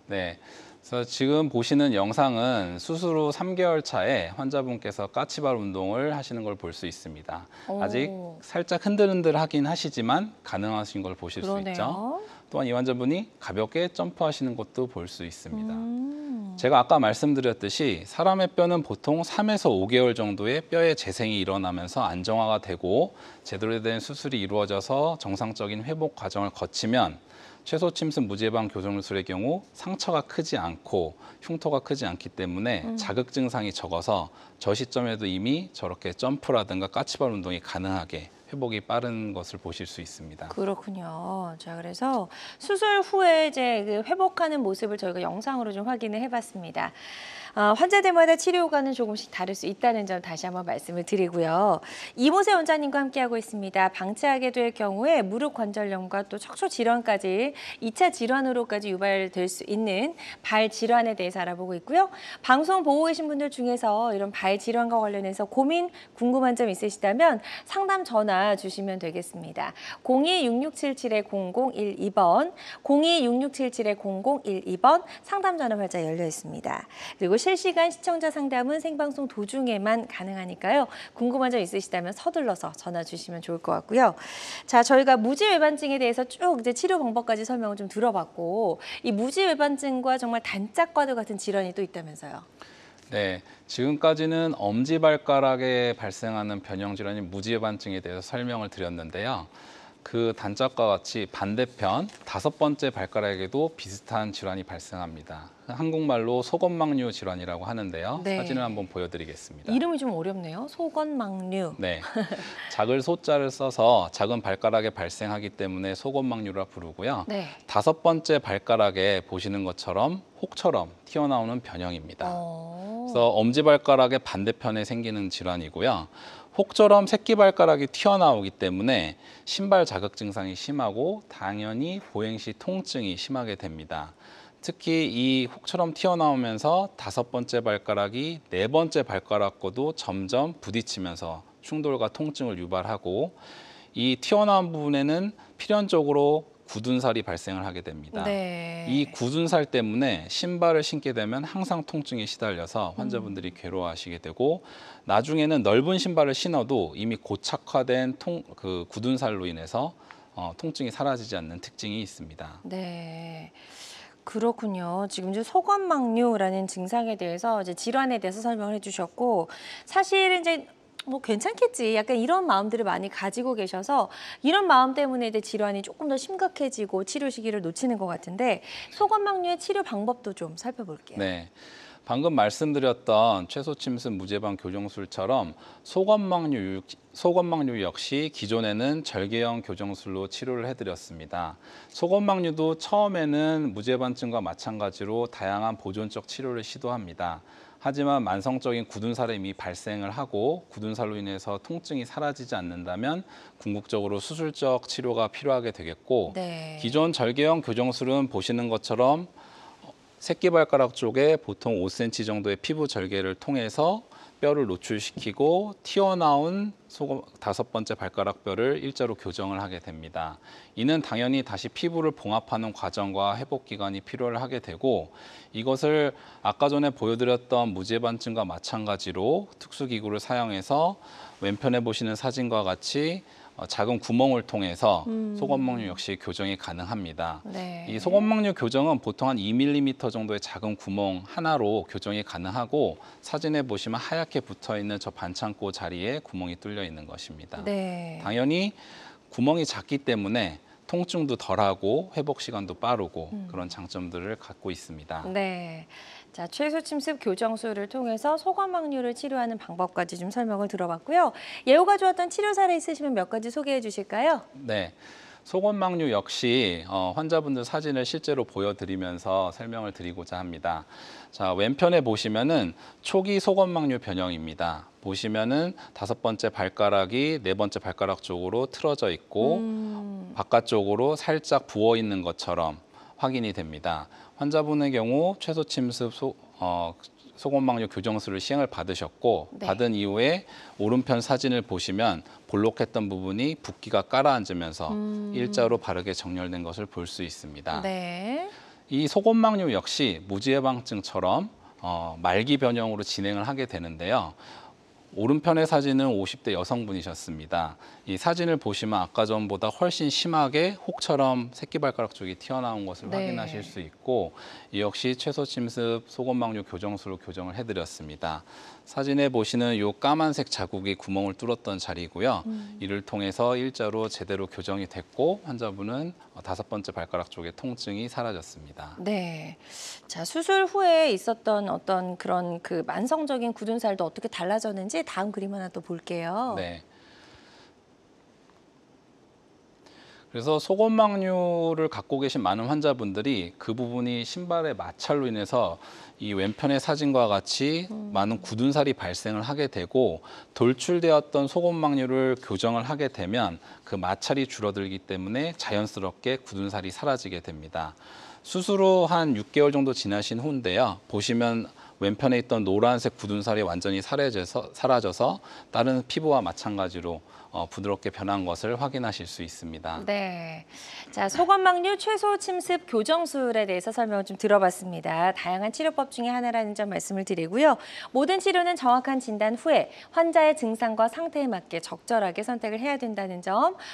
Speaker 2: 네. 그래서 지금 보시는 영상은 수술 후 3개월 차에 환자분께서 까치발 운동을 하시는 걸 볼 수 있습니다. 오. 아직 살짝 흔들흔들 하긴 하시지만 가능하신 걸 보실 그러네요. 수 있죠. 또한 이 환자분이 가볍게 점프하시는 것도 볼 수 있습니다. 음. 제가 아까 말씀드렸듯이 사람의 뼈는 보통 3에서 5개월 정도의 뼈의 재생이 일어나면서 안정화가 되고 제대로 된 수술이 이루어져서 정상적인 회복 과정을 거치면 최소 침습 무제방 교정술의 경우 상처가 크지 않고 흉터가 크지 않기 때문에 음. 자극 증상이 적어서 저 시점에도 이미 저렇게 점프라든가 까치발 운동이 가능하게 회복이 빠른 것을 보실 수 있습니다.
Speaker 1: 그렇군요. 자, 그래서 수술 후에 이제 그 회복하는 모습을 저희가 영상으로 좀 확인을 해봤습니다. 어, 환자들마다 치료가는 조금씩 다를 수 있다는 점 다시 한번 말씀을 드리고요. 이모세 원장님과 함께하고 있습니다. 방치하게 될 경우에 무릎 관절염과 또 척추 질환까지 2차 질환으로까지 유발될 수 있는 발 질환에 대해서 알아보고 있고요. 방송 보고 계신 분들 중에서 이런 발 질환과 관련해서 고민, 궁금한 점 있으시다면 상담 전화 주시면 되겠습니다. 02-6677-0012번, 02-6677-0012번 상담 전화 활자 열려 있습니다. 그리고 실시간 시청자 상담은 생방송 도중에만 가능하니까요. 궁금한 점 있으시다면 서둘러서 전화 주시면 좋을 것 같고요. 자, 저희가 무지 외반증에 대해서 쭉 이제 치료 방법까지 설명을 좀 들어봤고 이 무지 외반증과 정말 단짝과도 같은 질환이 또 있다면서요.
Speaker 2: 네, 지금까지는 엄지발가락에 발생하는 변형 질환인 무지외반증에 대해서 설명을 드렸는데요. 그 단짝과 같이 반대편 다섯 번째 발가락에도 비슷한 질환이 발생합니다. 한국말로 소건막류 질환이라고 하는데요. 네. 사진을 한번 보여드리겠습니다.
Speaker 1: 이름이 좀 어렵네요. 소건막류. (laughs)
Speaker 2: 네. 작을 소자를 써서 작은 발가락에 발생하기 때문에 소건막류라 부르고요. 네. 다섯 번째 발가락에 보시는 것처럼 혹처럼 튀어나오는 변형입니다. 어... 그래서 엄지발가락의 반대편에 생기는 질환이고요. 혹처럼 새끼발가락이 튀어나오기 때문에 신발 자극 증상이 심하고 당연히 보행시 통증이 심하게 됩니다. 특히 이 혹처럼 튀어나오면서 다섯 번째 발가락이 네 번째 발가락과도 점점 부딪히면서 충돌과 통증을 유발하고 이 튀어나온 부분에는 필연적으로 굳은살이 발생을 하게 됩니다. 네. 이 굳은살 때문에 신발을 신게 되면 항상 통증에 시달려서 환자분들이 음. 괴로워하시게 되고 나중에는 넓은 신발을 신어도 이미 고착화된 통, 그 굳은살로 인해서 어, 통증이 사라지지 않는 특징이 있습니다.
Speaker 1: 네. 그렇군요. 지금 이제 소관막류라는 증상에 대해서 이제 질환에 대해서 설명을 해주셨고 사실 이제 뭐 괜찮겠지 약간 이런 마음들을 많이 가지고 계셔서 이런 마음 때문에 이제 질환이 조금 더 심각해지고 치료 시기를 놓치는 것 같은데 소건막류의 치료 방법도 좀 살펴볼게요.
Speaker 2: 네. 방금 말씀드렸던 최소침습 무제방 교정술처럼 소건막류 소건망류 역시 기존에는 절개형 교정술로 치료를 해드렸습니다. 소건막류도 처음에는 무제반증과 마찬가지로 다양한 보존적 치료를 시도합니다. 하지만 만성적인 굳은살에 이미 발생을 하고 굳은살로 인해서 통증이 사라지지 않는다면 궁극적으로 수술적 치료가 필요하게 되겠고 네. 기존 절개형 교정술은 보시는 것처럼 어, 새끼발가락 쪽에 보통 5cm 정도의 피부 절개를 통해서 뼈를 노출시키고 튀어나온 소금 다섯 번째 발가락 뼈를 일자로 교정을 하게 됩니다. 이는 당연히 다시 피부를 봉합하는 과정과 회복 기간이 필요하게 되고 이것을 아까 전에 보여드렸던 무지반증과 마찬가지로 특수기구를 사용해서 왼편에 보시는 사진과 같이 어, 작은 구멍을 통해서 음. 소건망류 역시 교정이 가능합니다. 네. 이 소건망류 교정은 보통 한 2mm 정도의 작은 구멍 하나로 교정이 가능하고 사진에 보시면 하얗게 붙어 있는 저 반창고 자리에 구멍이 뚫려 있는 것입니다. 네. 당연히 구멍이 작기 때문에 통증도 덜하고 회복 시간도 빠르고 음. 그런 장점들을 갖고 있습니다.
Speaker 1: 네. 자, 최소 침습 교정술을 통해서 소관막류를 치료하는 방법까지 좀 설명을 들어봤고요. 예호가 좋았던 치료 사례 있으시면 몇 가지 소개해 주실까요?
Speaker 2: 네. 소건막류 역시 어, 환자분들 사진을 실제로 보여드리면서 설명을 드리고자 합니다. 자 왼편에 보시면은 초기 소건막류 변형입니다. 보시면은 다섯 번째 발가락이 네 번째 발가락 쪽으로 틀어져 있고 음... 바깥쪽으로 살짝 부어 있는 것처럼 확인이 됩니다. 환자분의 경우 최소 침습 소, 어, 소곤망류 교정술을 시행을 받으셨고 네. 받은 이후에 오른편 사진을 보시면 볼록했던 부분이 붓기가 깔아앉으면서 음. 일자로 바르게 정렬된 것을 볼 수 있습니다.
Speaker 1: 네.
Speaker 2: 이 소곤망류 역시 무지해방증처럼 어, 말기 변형으로 진행을 하게 되는데요. 오른편의 사진은 50대 여성분이셨습니다. 이 사진을 보시면 아까 전보다 훨씬 심하게 혹처럼 새끼발가락 쪽이 튀어나온 것을 네. 확인하실 수 있고 이 역시 최소 침습 소금망류 교정술로 교정을 해드렸습니다. 사진에 보시는 이 까만색 자국이 구멍을 뚫었던 자리고요. 음. 이를 통해서 일자로 제대로 교정이 됐고 환자분은 다섯 번째 발가락 쪽에 통증이 사라졌습니다.
Speaker 1: 네. 자, 수술 후에 있었던 어떤 그런 그 만성적인 굳은살도 어떻게 달라졌는지 다음 그림 하나 또 볼게요. 네.
Speaker 2: 그래서 소원망류를 갖고 계신 많은 환자분들이 그 부분이 신발의 마찰로 인해서 이 왼편의 사진과 같이 음. 많은 굳은살이 발생을 하게 되고 돌출되었던 소옷망류를 교정을 하게 되면 그 마찰이 줄어들기 때문에 자연스럽게 굳은살이 사라지게 됩니다. 수술 후 한 6개월 정도 지나신 후인데요. 보시면 왼편에 있던 노란색 굳은살이 완전히 사라져서, 사라져서 다른 피부와 마찬가지로 어, 부드럽게 변한 것을 확인하실 수 있습니다.
Speaker 1: 네. 자, 소건막류 최소 침습 교정술에 대해서 설명을 좀 들어봤습니다. 다양한 치료법 중에 하나라는 점 말씀을 드리고요. 모든 치료는 정확한 진단 후에 환자의 증상과 상태에 맞게 적절하게 선택을 해야 된다는 점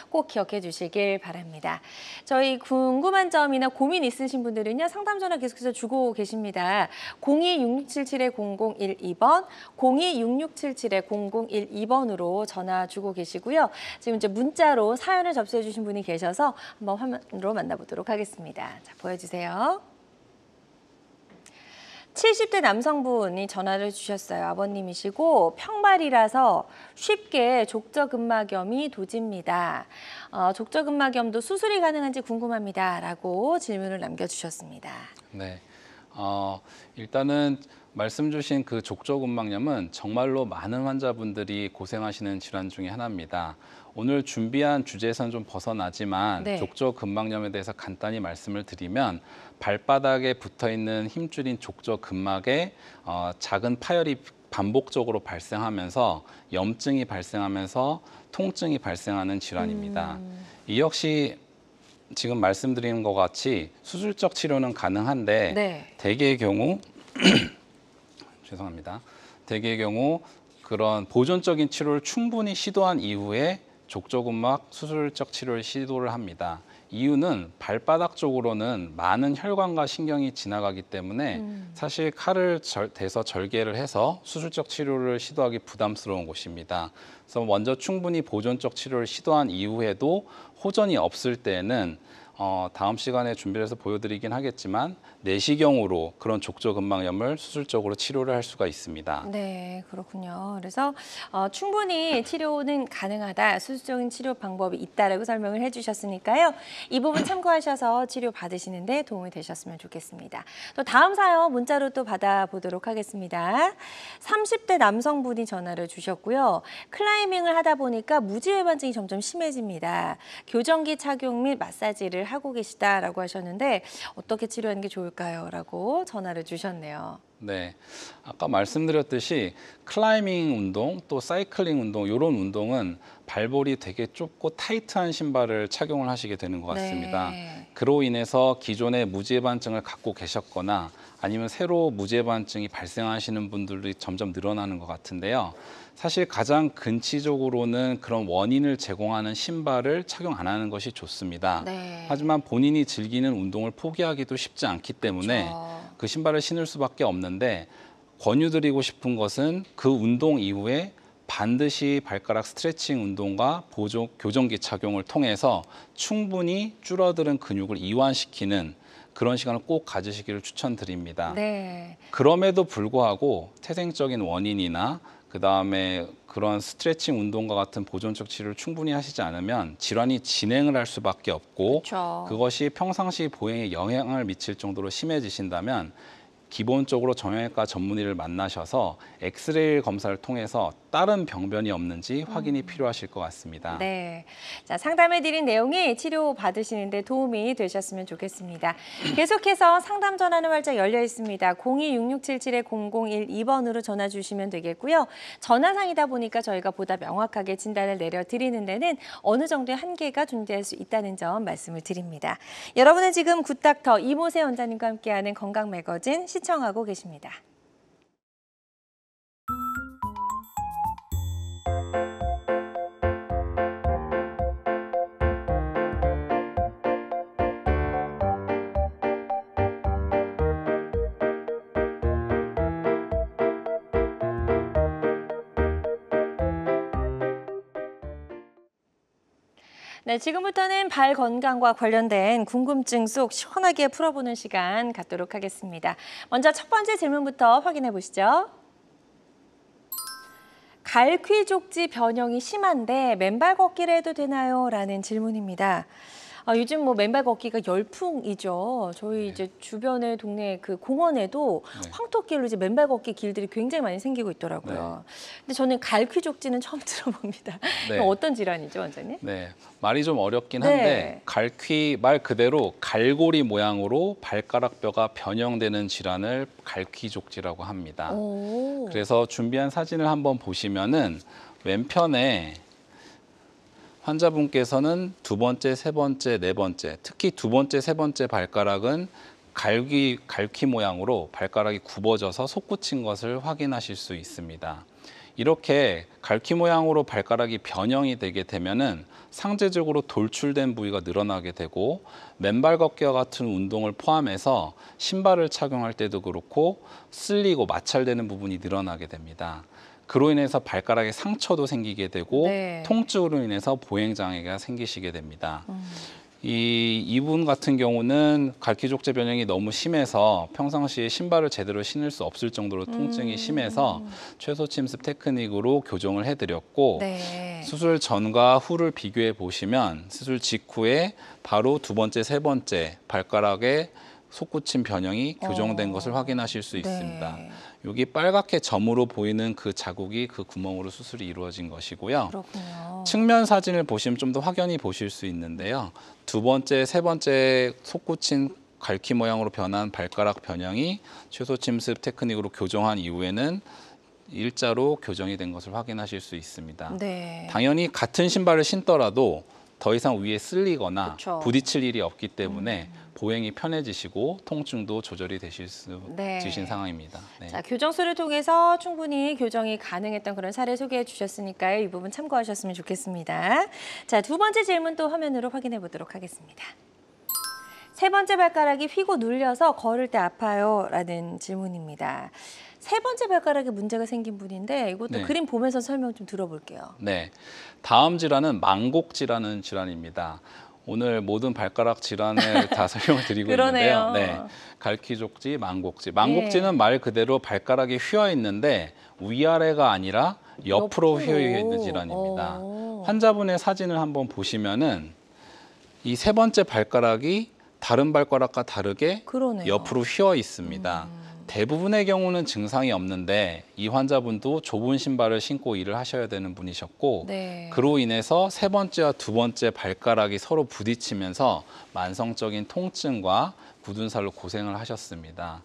Speaker 1: 꼭 기억해 주시길 바랍니다. 저희 궁금한 점이나 고민 있으신 분들은요. 상담 전화 계속해서 주고 계십니다. 02677-0012번, 02677-0012번으로 전화 주고 계시고 주고요 지금 이제 문자로 사연을 접수해 주신 분이 계셔서 한번 화면으로 만나보도록 하겠습니다. 자, 보여주세요. 70대 남성분이 전화를 주셨어요. 아버님이시고 평발이라서 쉽게 족저근막염이 도집니다. 어, 족저근막염도 수술이 가능한지 궁금합니다. 라고 질문을 남겨주셨습니다.
Speaker 2: 네. 어, 일단은 말씀 주신 그 족적 움막염은 정말로 많은 환자분들이 고생하시는 질환 중의 하나입니다. 오늘 준비한 주제에선 좀 벗어나지만 네. 족저 근막염에 대해서 간단히 말씀을 드리면 발바닥에 붙어 있는 힘줄인 족저 근막에 어, 작은 파열이 반복적으로 발생하면서 염증이 발생하면서 통증이 발생하는 질환입니다. 음. 이 역시 지금 말씀드린 것 같이 수술적 치료는 가능한데 네. 대개의 경우 (clears throat) 죄송합니다. 대개의 경우 그런 보존적인 치료를 충분히 시도한 이후에 족저근막 수술적 치료를 시도를 합니다. 이유는 발바닥 쪽으로는 많은 혈관과 신경이 지나가기 때문에 음. 사실 칼을 절, 대서 절개를 해서 수술적 치료를 시도하기 부담스러운 곳입니다. 그래서 먼저 충분히 보존적 치료를 시도한 이후에도 호전이 없을 때는 어, 다음 시간에 준비를 해서 보여드리긴 하겠지만 내시경으로 그런 족저근막염을 수술적으로 치료를 할 수가 있습니다.
Speaker 1: 네, 그렇군요. 그래서 어, 충분히 치료는 가능하다, 수술적인 치료 방법이 있다라고 설명을 해주셨으니까요. 이 부분 참고하셔서 치료 받으시는데 도움이 되셨으면 좋겠습니다. 또 다음 사연 문자로 또 받아보도록 하겠습니다. 30대 남성분이 전화를 주셨고요. 클라이밍을 하다 보니까 무지외반증이 점점 심해집니다. 교정기 착용 및 마사지를 하고 계시다라고 하셨는데 어떻게 치료하는 게 좋을까요? 볼까요? 라고 전화를 주셨네요.
Speaker 2: 네, 아까 말씀드렸듯이 클라이밍 운동 또 사이클링 운동 이런 운동은 발볼이 되게 좁고 타이트한 신발을 착용을 하시게 되는 것 같습니다. 네. 그로 인해서 기존의 무지반증을 갖고 계셨거나 아니면 새로 무지반증이 발생하시는 분들이 점점 늘어나는 것 같은데요. 사실 가장 근치적으로는 그런 원인을 제공하는 신발을 착용 안 하는 것이 좋습니다. 네. 하지만 본인이 즐기는 운동을 포기하기도 쉽지 않기 때문에 그렇죠. 그 신발을 신을 수밖에 없는데 권유드리고 싶은 것은 그 운동 이후에 반드시 발가락 스트레칭 운동과 보조 교정기 착용을 통해서 충분히 줄어드는 근육을 이완시키는 그런 시간을 꼭 가지시기를 추천드립니다.
Speaker 1: 네.
Speaker 2: 그럼에도 불구하고 태생적인 원인이나 그 다음에 그런 스트레칭 운동과 같은 보존적 치료를 충분히 하시지 않으면 질환이 진행을 할 수밖에 없고 그것이 평상시 보행에 영향을 미칠 정도로 심해지신다면 기본적으로 정형외과 전문의를 만나셔서 엑스레이 검사를 통해서 다른 병변이 없는지 확인이 음. 필요하실 것 같습니다.
Speaker 1: 네, 자 상담해드린 내용이 치료 받으시는데 도움이 되셨으면 좋겠습니다. (clears throat) 계속해서 상담 전화는 활짝 열려 있습니다. 026677-0012번으로 전화 주시면 되겠고요. 전화상이다 보니까 저희가 보다 명확하게 진단을 내려드리는 데는 어느 정도의 한계가 존재할 수 있다는 점 말씀을 드립니다. 여러분은 지금 굿닥터 이모세 원장님과 함께하는 건강 매거진 시 신청하고 계십니다. 네, 지금부터는 발 건강과 관련된 궁금증 속 시원하게 풀어보는 시간 갖도록 하겠습니다. 먼저 첫 번째 질문부터 확인해 보시죠. 갈퀴 족지 변형이 심한데 맨발 걷기를 해도 되나요? 라는 질문입니다. 아, 요즘 뭐 맨발 걷기가 열풍이죠. 저희 네. 이제 주변의 동네 그 공원에도 네. 황토길로 이제 맨발 걷기 길들이 굉장히 많이 생기고 있더라고요. 네. 근데 저는 갈퀴족지는 처음 (laughs) 들어봅니다. 네. 어떤 질환이죠, 원장님?
Speaker 2: 네, 말이 좀 어렵긴 한데 네. 갈퀴 말 그대로 갈고리 모양으로 발가락뼈가 변형되는 질환을 갈퀴족지라고 합니다. 오. 그래서 준비한 사진을 한번 보시면은 왼편에 환자분께서는 두 번째, 세 번째, 네 번째, 특히 두 번째, 세 번째 발가락은 갈기, 갈퀴 모양으로 발가락이 굽어져서 솟구친 것을 확인하실 수 있습니다. 이렇게 갈퀴 모양으로 발가락이 변형이 되게 되면은 상대적으로 돌출된 부위가 늘어나게 되고 맨발 걷기와 같은 운동을 포함해서 신발을 착용할 때도 그렇고 쓸리고 마찰되는 부분이 늘어나게 됩니다. 그로 인해서 발가락에 상처도 생기게 되고 네. 통증으로 인해서 보행 장애가 생기시게 됩니다. 음. 이 이분 같은 경우는 갈기족제 변형이 너무 심해서 평상시에 신발을 제대로 신을 수 없을 정도로 통증이 음. 심해서 최소 침습 테크닉으로 교정을 해드렸고 네. 수술 전과 후를 비교해 보시면 수술 직후에 바로 두 번째 세 번째 발가락에 속구침 변형이 교정된 어. 것을 확인하실 수 있습니다. 네. 여기 빨갛게 점으로 보이는 그 자국이 그 구멍으로 수술이 이루어진 것이고요. 그렇군요. 측면 사진을 보시면 좀 더 확연히 보실 수 있는데요. 두 번째, 세 번째 속구침 갈퀴 모양으로 변한 발가락 변형이 최소 침습 테크닉으로 교정한 이후에는 일자로 교정이 된 것을 확인하실 수 있습니다. 네. 당연히 같은 신발을 신더라도 더 이상 위에 쓸리거나 그쵸. 부딪힐 일이 없기 때문에 음. 보행이 편해지시고 통증도 조절이 되실 수 네. 지신 상황입니다. 네. 자,
Speaker 1: 교정술을 통해서 충분히 교정이 가능했던 그런 사례 소개해 주셨으니까이 부분 참고하셨으면 좋겠습니다. 자, 두 번째 질문 또 화면으로 확인해 보도록 하겠습니다. 세 번째 발가락이 휘고 눌려서 걸을 때 아파요. 라는 질문입니다. 세 번째 발가락에 문제가 생긴 분인데 이것도 네. 그림 보면서 설명 좀 들어볼게요.
Speaker 2: 네. 다음 질환은 망곡 질환은 질환입니다. 오늘 모든 발가락 질환을 (laughs) 다 설명을 드리고 있는데요. 네, 갈퀴족지, 망곡지. 망곡지는 네. 말 그대로 발가락이 휘어 있는데 위아래가 아니라 옆으로, 옆으로. 휘어 있는 질환입니다. 오. 어. 환자분의 사진을 한번 보시면은 이 세 번째 발가락이 다른 발가락과 다르게 그러네요. 옆으로 휘어 있습니다. 음. 대부분의 경우는 증상이 없는데 이 환자분도 좁은 신발을 신고 일을 하셔야 되는 분이셨고 네. 그로 인해서 세 번째와 두 번째 발가락이 서로 부딪히면서 만성적인 통증과 굳은살로 고생을 하셨습니다.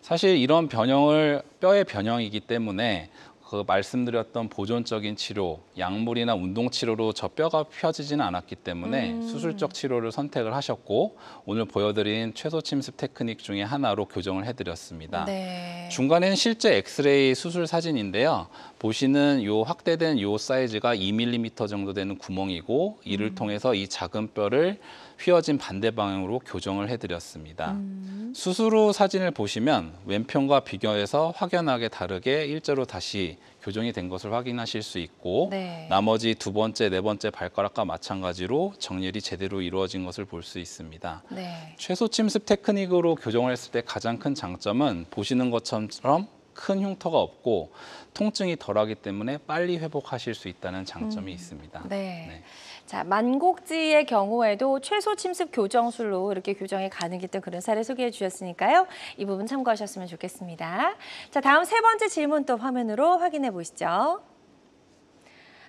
Speaker 2: 사실 이런 변형을 뼈의 변형이기 때문에 그 말씀드렸던 보존적인 치료, 약물이나 운동 치료로 저 뼈가 펴지지는 않았기 때문에 음. 수술적 치료를 선택을 하셨고 오늘 보여드린 최소 침습 테크닉 중에 하나로 교정을 해드렸습니다. 네. 중간엔 실제 엑스레이 수술 사진인데요. 보시는 요 확대된 요 사이즈가 2미터 정도 되는 구멍이고 이를 음. 통해서 이 작은 뼈를 휘어진 반대 방향으로 교정을 해드렸습니다. 음. 수술 후 사진을 보시면 왼편과 비교해서 확연하게 다르게 일자로 다시 교정이 된 것을 확인하실 수 있고 네. 나머지 두 번째, 네 번째 발가락과 마찬가지로 정렬이 제대로 이루어진 것을 볼 수 있습니다. 네. 최소 침습 테크닉으로 교정을 했을 때 가장 큰 장점은 보시는 것처럼 큰 흉터가 없고 통증이 덜하기 때문에 빨리 회복하실 수 있다는 장점이 음. 있습니다.
Speaker 1: 네. 네. 자, 만곡지의 경우에도 최소 침습 교정술로 이렇게 교정이 가능했던 그런 사례 소개해 주셨으니까요. 이 부분 참고하셨으면 좋겠습니다. 자, 다음 세 번째 질문 또 화면으로 확인해 보시죠.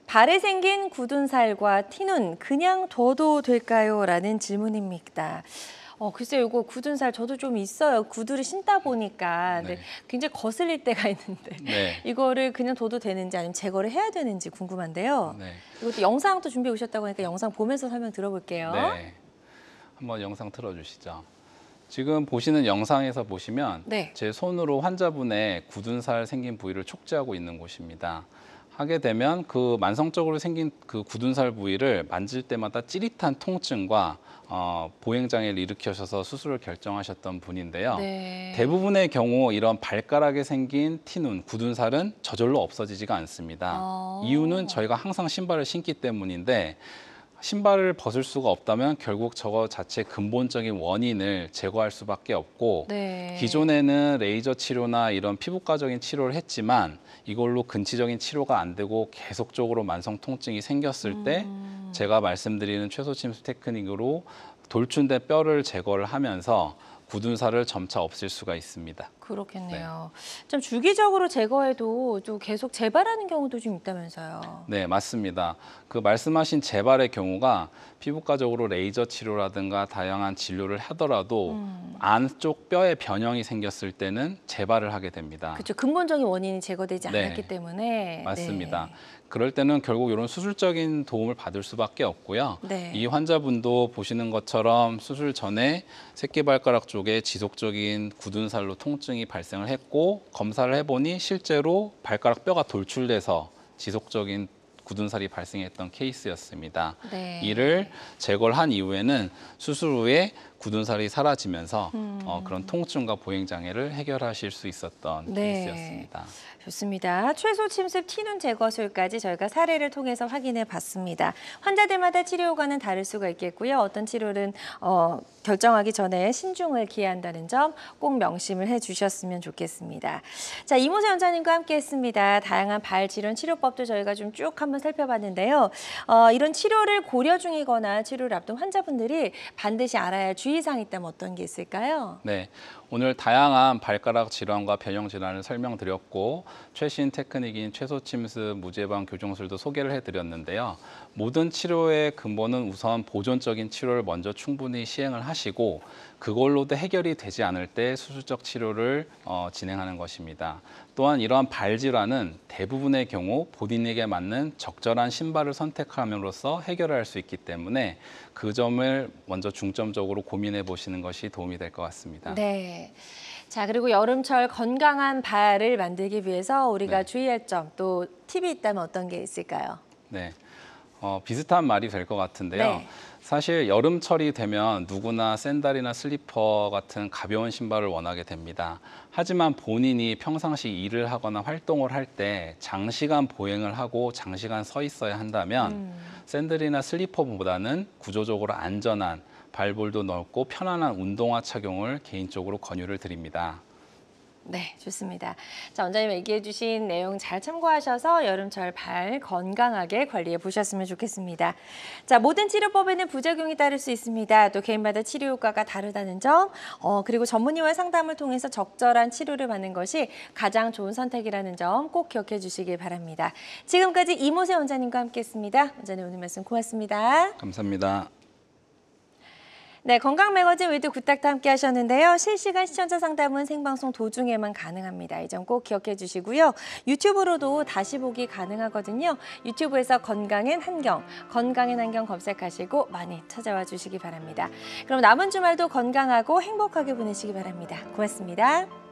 Speaker 1: 발에 생긴 굳은 살과 티눈 그냥 둬도 될까요? 라는 질문입니다. 어, 글쎄요, 이거 굳은 살 저도 좀 있어요. 구두를 신다 보니까 네. 굉장히 거슬릴 때가 있는데 (laughs) 네. 이거를 그냥 둬도 되는지 아니면 제거를 해야 되는지 궁금한데요. 네. 이것도 영상도 준비해 오셨다고 하니까 영상 보면서 설명 들어볼게요. 네.
Speaker 2: 한번 영상 틀어주시죠. 지금 보시는 영상에서 보시면 네. 제 손으로 환자분의 굳은 살 생긴 부위를 촉지하고 있는 곳입니다. 하게 되면 그 만성적으로 생긴 그 굳은살 부위를 만질 때마다 찌릿한 통증과 어, 보행장애를 일으켜셔서 수술을 결정하셨던 분인데요. 네. 대부분의 경우 이런 발가락에 생긴 티눈, 굳은살은 저절로 없어지지가 않습니다. 아. 이유는 저희가 항상 신발을 신기 때문인데 신발을 벗을 수가 없다면 결국 저거 자체 근본적인 원인을 제거할 수밖에 없고 네. 기존에는 레이저 치료나 이런 피부과적인 치료를 했지만 이걸로 근치적인 치료가 안 되고 계속적으로 만성 통증이 생겼을 때 음. 제가 말씀드리는 최소 침수 테크닉으로 돌출된 뼈를 제거를 하면서 굳은 살을 점차 없앨 수가 있습니다.
Speaker 1: 그렇겠네요. 네. 좀 주기적으로 제거해도 또 계속 재발하는 경우도 좀 있다면서요.
Speaker 2: 네, 맞습니다. 그 말씀하신 재발의 경우가 피부과적으로 레이저 치료라든가 다양한 진료를 하더라도 음. 안쪽 뼈에 변형이 생겼을 때는 재발을 하게 됩니다. 그렇죠.
Speaker 1: 근본적인 원인이 제거되지 않았기 네. 때문에 네. 맞습니다.
Speaker 2: 네. 그럴 때는 결국 이런 수술적인 도움을 받을 수밖에 없고요. 네. 이 환자분도 보시는 것처럼 수술 전에 새끼발가락 쪽에 지속적인 굳은 살로 통증이 발생을 했고 검사를 해보니 실제로 발가락 뼈가 돌출돼서 지속적인 굳은살이 발생했던 케이스였습니다. 네. 이를 제거한 이후에는 수술 후에 굳은 살이 사라지면서 어, 음. 어, 그런 통증과 보행 장애를 해결하실 수 있었던 네. 케이스였습니다.
Speaker 1: 좋습니다. 최소 침습 티눈 제거술까지 저희가 사례를 통해서 확인해 봤습니다. 환자들마다 치료 효과는 다를 수가 있겠고요. 어떤 치료는 어, 결정하기 전에 신중을 기해야 한다는 점 꼭 명심을 해주셨으면 좋겠습니다. 자 이모세 원장님과 함께했습니다. 다양한 발 질환 치료법도 저희가 좀 쭉 한번 살펴봤는데요. 어, 이런 치료를 고려 중이거나 치료를 앞둔 환자분들이 반드시 알아야 할 주의 주의사항이 있다면 어떤 게 있을까요?
Speaker 2: 네, 오늘 다양한 발가락 질환과 변형 질환을 설명드렸고 최신 테크닉인 최소 침습, 무제방 교정술도 소개를 해드렸는데요. 모든 치료의 근본은 우선 보존적인 치료를 먼저 충분히 시행을 하시고 그걸로도 해결이 되지 않을 때 수술적 치료를 어, 진행하는 것입니다. 또한 이러한 발질환은 대부분의 경우 본인에게 맞는 적절한 신발을 선택함으로써 해결할 수 있기 때문에 그 점을 먼저 중점적으로 고민해 보시는 것이 도움이 될 것 같습니다.
Speaker 1: 네. 자, 그리고 여름철 건강한 발을 만들기 위해서 우리가 네. 주의할 점 또 팁이 있다면 어떤 게 있을까요?
Speaker 2: 네. 어, 비슷한 말이 될 것 같은데요. 네. 사실 여름철이 되면 누구나 샌달이나 슬리퍼 같은 가벼운 신발을 원하게 됩니다. 하지만 본인이 평상시 일을 하거나 활동을 할 때 장시간 보행을 하고 장시간 서 있어야 한다면 음. 샌들이나 슬리퍼보다는 구조적으로 안전한 발볼도 넓고 편안한 운동화 착용을 개인적으로 권유를 드립니다.
Speaker 1: 네, 좋습니다. 자, 원장님 얘기해 주신 내용 잘 참고하셔서 여름철 발 건강하게 관리해 보셨으면 좋겠습니다. 자, 모든 치료법에는 부작용이 따를 수 있습니다. 또 개인마다 치료 효과가 다르다는 점, 어, 그리고 전문의와 상담을 통해서 적절한 치료를 받는 것이 가장 좋은 선택이라는 점 꼭 기억해 주시길 바랍니다. 지금까지 이모세 원장님과 함께했습니다. 원장님 오늘 말씀 고맙습니다.
Speaker 2: 감사합니다.
Speaker 1: 네, 건강 매거진 위드 구닥도 함께 하셨는데요. 실시간 시청자 상담은 생방송 도중에만 가능합니다. 이 점 꼭 기억해 주시고요. 유튜브로도 다시 보기 가능하거든요. 유튜브에서 건강엔 한경, 건강엔 한경 검색하시고 많이 찾아와 주시기 바랍니다. 그럼 남은 주말도 건강하고 행복하게 보내시기 바랍니다. 고맙습니다.